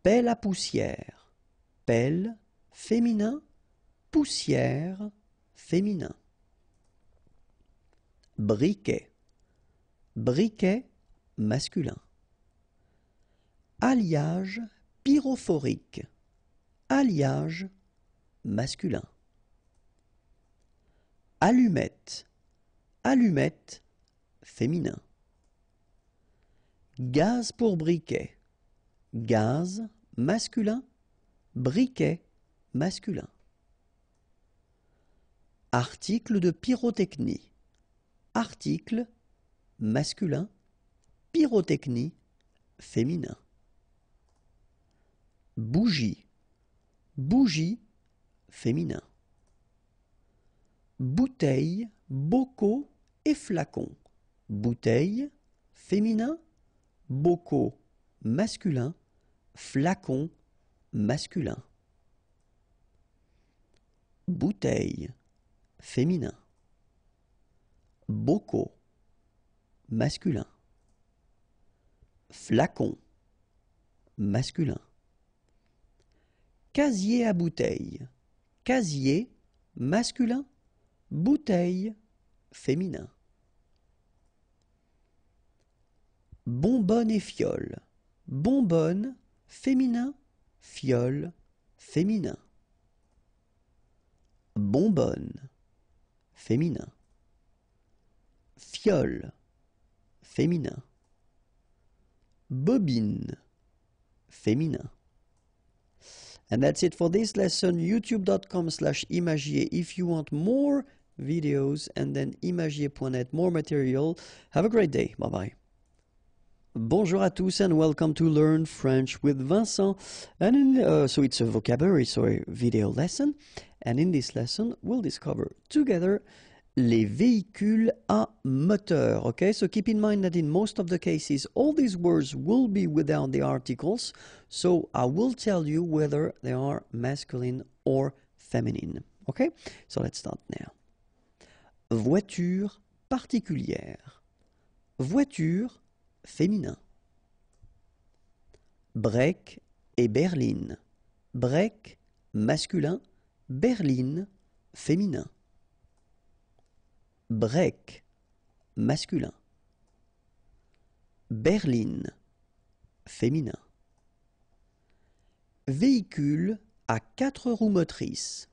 Pelle à poussière, pelle, féminin, poussière, féminin. Briquet, briquet, masculin. Alliage pyrophorique, alliage, masculin. Allumette, allumette, féminin. Gaz pour briquet. Gaz masculin, briquet masculin. Article de pyrotechnie. Article masculin, pyrotechnie féminin. Bougie. Bougie féminin. Bouteille, bocaux et flacons. Bouteille féminin, bocaux masculin, flacon masculin. Bouteille féminin. Bocaux masculin. Flacon masculin. Casier à bouteille. Casier masculin. Bouteille féminin. Bonbonne et fiole. Bonbonne, féminin, fiole, féminin. Bonbonne, féminin. Fiole, féminin. Bobine, féminin. And that's it for this lesson. youtube.com slash imagier if you want more videos and then imagier.net, more material. Have a great day. Bye bye. Bonjour à tous and welcome to Learn French with Vincent. And in, uh, so it's a vocabulary, so a video lesson. And in this lesson, we'll discover together les véhicules à moteur. Okay, so keep in mind that in most of the cases, all these words will be without the articles. So I will tell you whether they are masculine or feminine. Okay, so let's start now. Voiture particulière. Voiture féminin. Break et berline. Break masculin, berline féminin. Break masculin. Berline féminin. Véhicule à quatre roues motrices.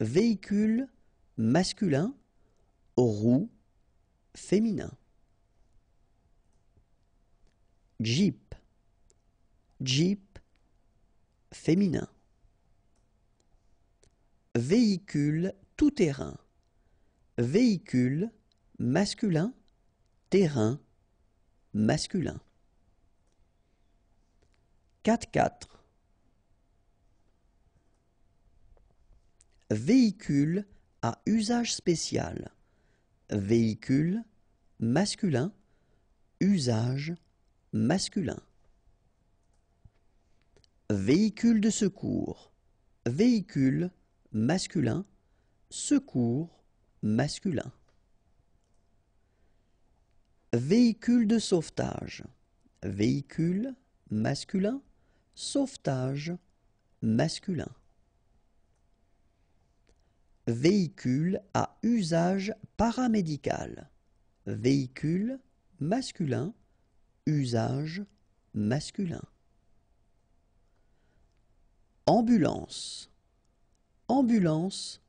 Véhicule masculin, roue féminin. Jeep. Jeep féminin. Véhicule tout-terrain. Véhicule masculin, terrain masculin. 4 4 Véhicule à usage spécial. Véhicule masculin, usage masculin. Véhicule de secours. Véhicule masculin. Secours masculin. Véhicule de sauvetage. Véhicule masculin. Sauvetage masculin. Véhicule à usage paramédical. Véhicule masculin Usage masculin. Ambulance. Ambulance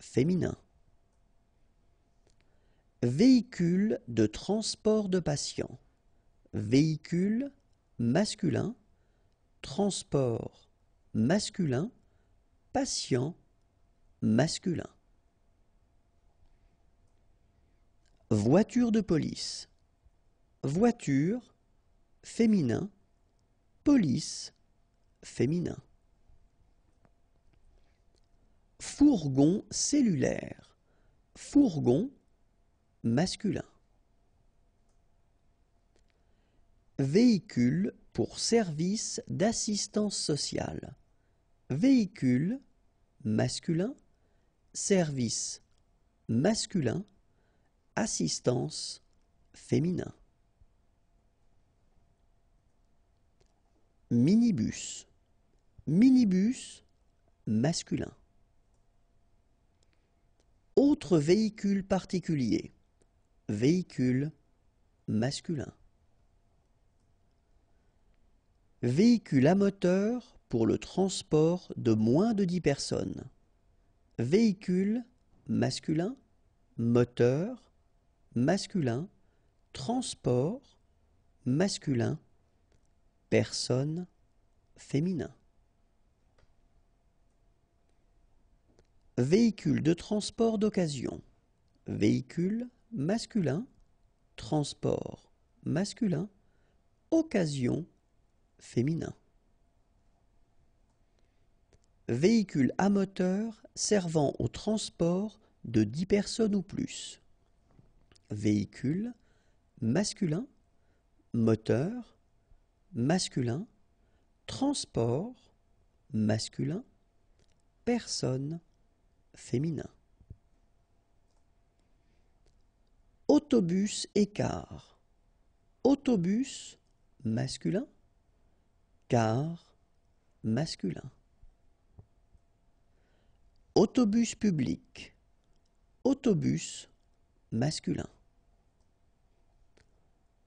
féminin. Véhicule de transport de patients. Véhicule masculin. Transport masculin. Patient masculin. Voiture de police. Voiture féminin, police, féminin. Fourgon cellulaire, fourgon, masculin. Véhicule pour service d'assistance sociale. Véhicule, masculin, service, masculin, assistance, féminin. minibus, minibus masculin. Autre véhicule particulier, véhicule masculin. Véhicule à moteur pour le transport de moins de 10 personnes. Véhicule masculin, moteur, masculin, transport, masculin, personne féminin. Véhicule de transport d'occasion. Véhicule masculin, transport masculin, occasion féminin. Véhicule à moteur servant au transport de 10 personnes ou plus. Véhicule masculin, moteur, masculin, transport, masculin, personne, féminin. Autobus écart. Autobus, masculin, car, masculin. Autobus public. Autobus, masculin.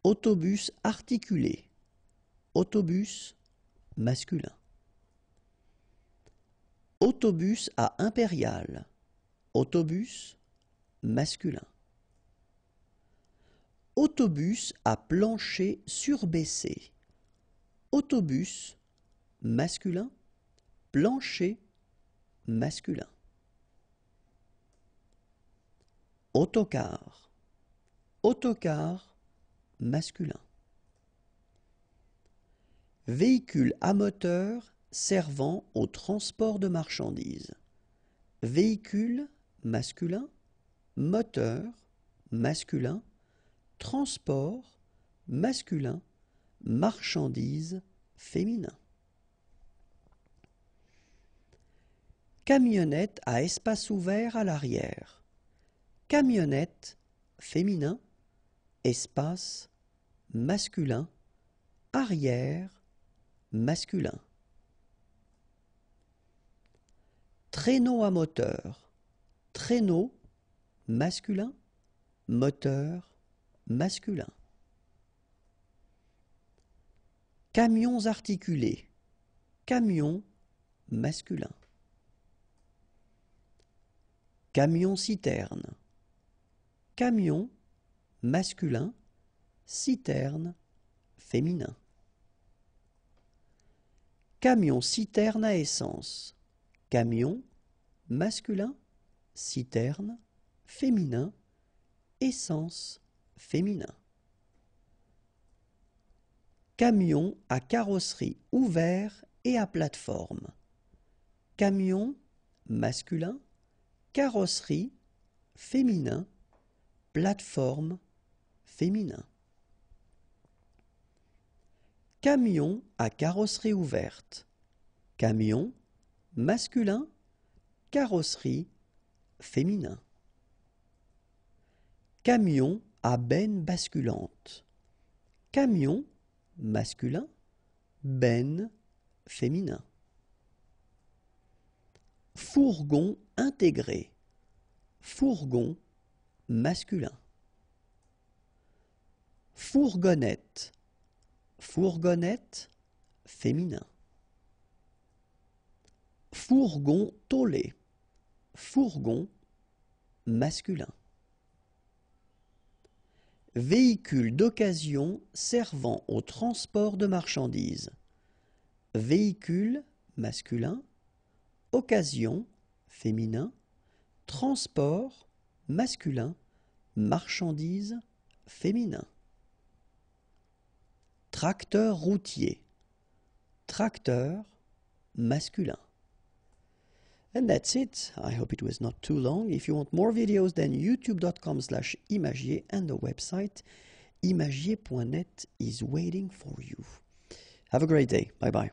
Autobus articulé Autobus masculin. Autobus à impérial. Autobus masculin. Autobus à plancher surbaissé. Autobus masculin. Plancher masculin. Autocar. Autocar masculin. Véhicule à moteur servant au transport de marchandises. Véhicule masculin, moteur masculin, transport masculin, marchandises féminin. Camionnette à espace ouvert à l'arrière. Camionnette féminin, espace masculin, arrière masculin. Traîneau à moteur. Traîneau masculin. Moteur masculin. Camions articulés. Camion masculin. Camion citerne. Camion masculin. Citerne féminin camion-citerne à essence. Camion masculin, citerne féminin, essence féminin. Camion à carrosserie ouvert et à plateforme. Camion masculin, carrosserie féminin, plateforme féminin. Camion à carrosserie ouverte. Camion masculin, carrosserie féminin. Camion à benne basculante. Camion masculin, benne féminin. Fourgon intégré. Fourgon masculin. Fourgonnette Fourgonnette féminin. Fourgon tollé Fourgon masculin. Véhicule d'occasion servant au transport de marchandises. Véhicule masculin. Occasion féminin. Transport masculin. Marchandises féminin. Tracteur routier. Tracteur masculin. And that's it. I hope it was not too long. If you want more videos, then youtube.com slash imagier and the website imagier.net is waiting for you. Have a great day. Bye bye.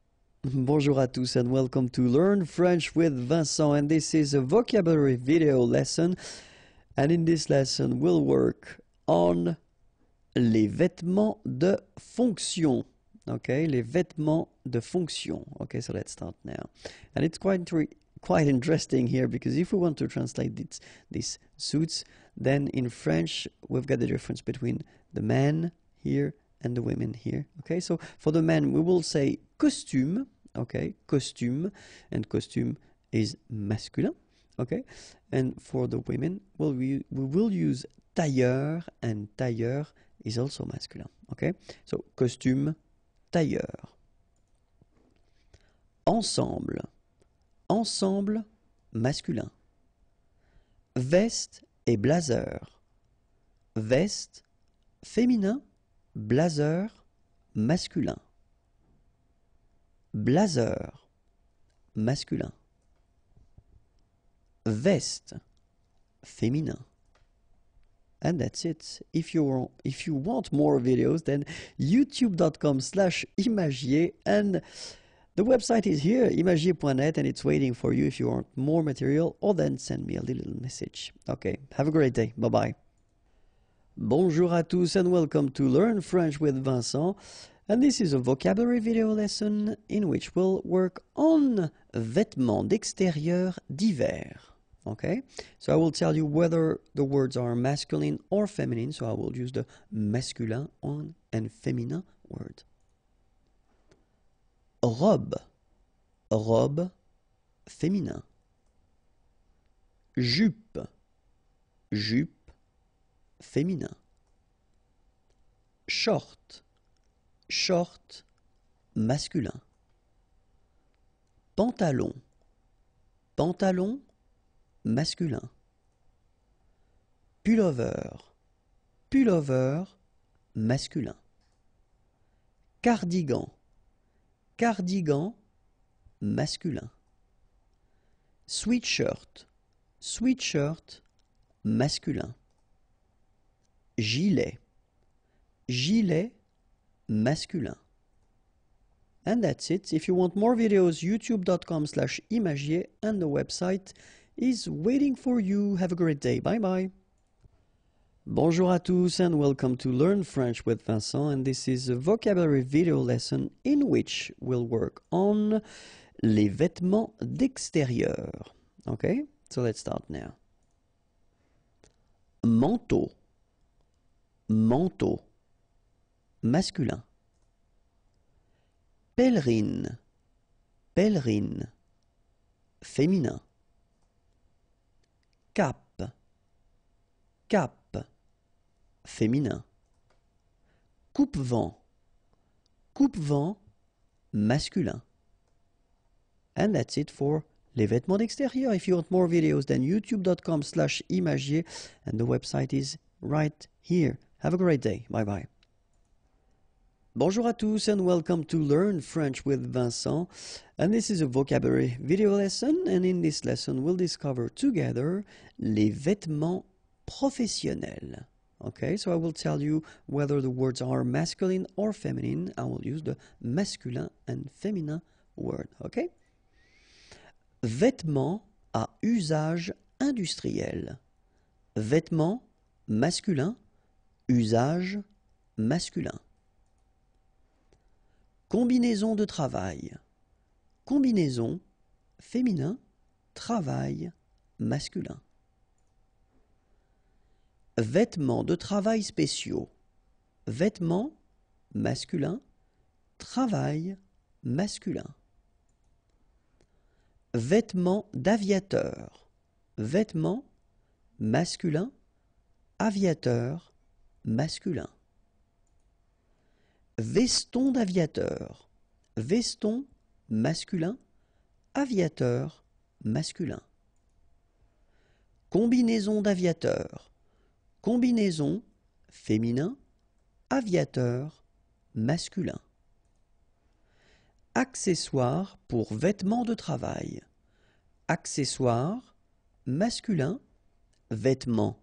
(laughs) Bonjour à tous and welcome to Learn French with Vincent and this is a vocabulary video lesson and in this lesson we'll work on les vêtements de fonction. Okay, les vêtements de fonction. Okay, so let's start now. And it's quite quite interesting here because if we want to translate this, these suits, then in French we've got the difference between the men here and the women here. Okay, so for the men we will say costume. Okay, costume, and costume is masculin. Okay, and for the women, well, we, we will use tailleur and tailleur is also masculine. Okay? So, costume, tailleur. Ensemble. Ensemble, masculin. Veste et blazer. Veste, féminin. Blazer, masculin. Blazer, masculin. Veste, féminin. and that's it. If you if you want more videos, then youtube.com/imagier and the website is here, imagier.net, and it's waiting for you if you want more material, or then send me a little message. Okay, have a great day. Bye bye. Bonjour à tous and welcome to Learn French with Vincent. And this is a vocabulary video lesson in which we'll work on vêtements d'extérieur d'hiver. Okay, so I will tell you whether the words are masculine or feminine. So I will use the masculin and féminin word. Robe, robe, féminin. Jupe, jupe, féminin. Short, short, masculin. Pantalon, pantalon, masculin. Pullover, pullover, masculin. Cardigan, cardigan, masculin. Sweatshirt, sweatshirt, masculin. Gilet, gilet, masculin. And that's it. If you want more videos, youtube.com slash imagier and the website is waiting for you. Have a great day. Bye bye. Bonjour à tous and welcome to Learn French with Vincent and this is a vocabulary video lesson in which we'll work on les vêtements d'extérieur. Okay? So let's start now. Manteau. Manteau. Masculin. Pèlerine. Pèlerine. Féminin cap, cap, féminin. Coupe-vent, coupe-vent, masculin. And that's it for les vêtements d'extérieur. If you want more videos, then youtube.com slash imagier and the website is right here. Have a great day. Bye bye. Bonjour à tous and welcome to Learn French with Vincent. And this is a vocabulary video lesson and in this lesson we'll discover together les vêtements professionnels. Okay, so I will tell you whether the words are masculine or feminine. I will use the masculin and féminin word. Okay? Vêtements à usage industriel. Vêtements masculins. usage masculin. Combinaison de travail. Combinaison féminin, travail masculin. Vêtements de travail spéciaux. Vêtements masculin, travail masculin. Vêtements d'aviateur. Vêtements masculin, aviateur masculin. Veston d'aviateur. Veston masculin. Aviateur masculin. Combinaison d'aviateur. Combinaison féminin. Aviateur masculin. Accessoire pour vêtements de travail. Accessoire masculin. Vêtements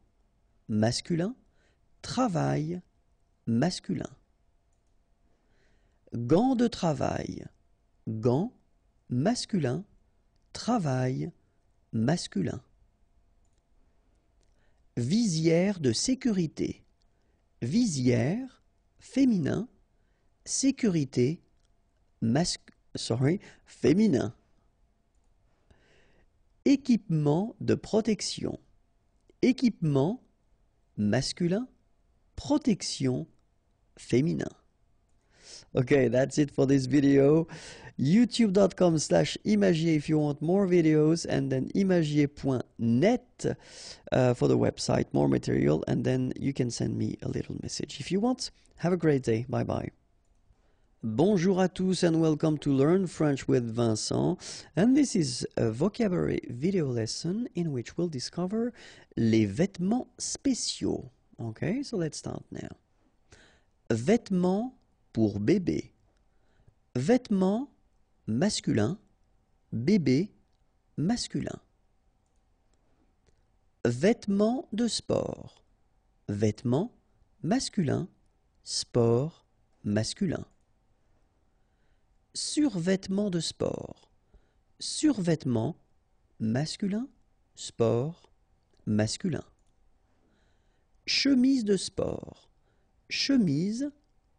masculin. Travail masculin. Gants de travail. Gants masculin. Travail masculin. Visière de sécurité. Visière féminin. Sécurité masque sorry, féminin. Équipement de protection. Équipement masculin. Protection féminin. okay that's it for this video youtube.com slash imagier if you want more videos and then imagier.net uh, for the website more material and then you can send me a little message if you want have a great day bye bye Bonjour à tous and welcome to Learn French with Vincent. And this is a vocabulary video lesson in which we'll discover les vêtements spéciaux. Okay, so let's start now. Vêtements pour bébé. Vêtements masculins, bébé masculin. Vêtements de sport. Vêtements masculins, sport masculin. Survêtements de sport. survêtements masculin, sport masculin. Chemise de sport. Chemise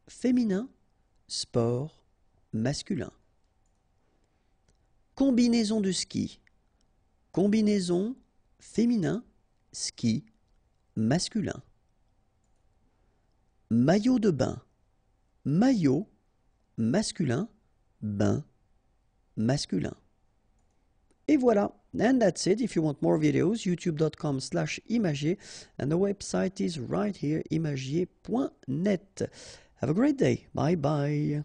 féminin, sport masculin. Combinaison de ski. Combinaison féminin, ski masculin. Maillot de bain. Maillot masculin, bain masculin. Et voilà. And that's it. If you want more videos, youtube.com slash imagier. And the website is right here, imagier.net. Have a great day. Bye bye.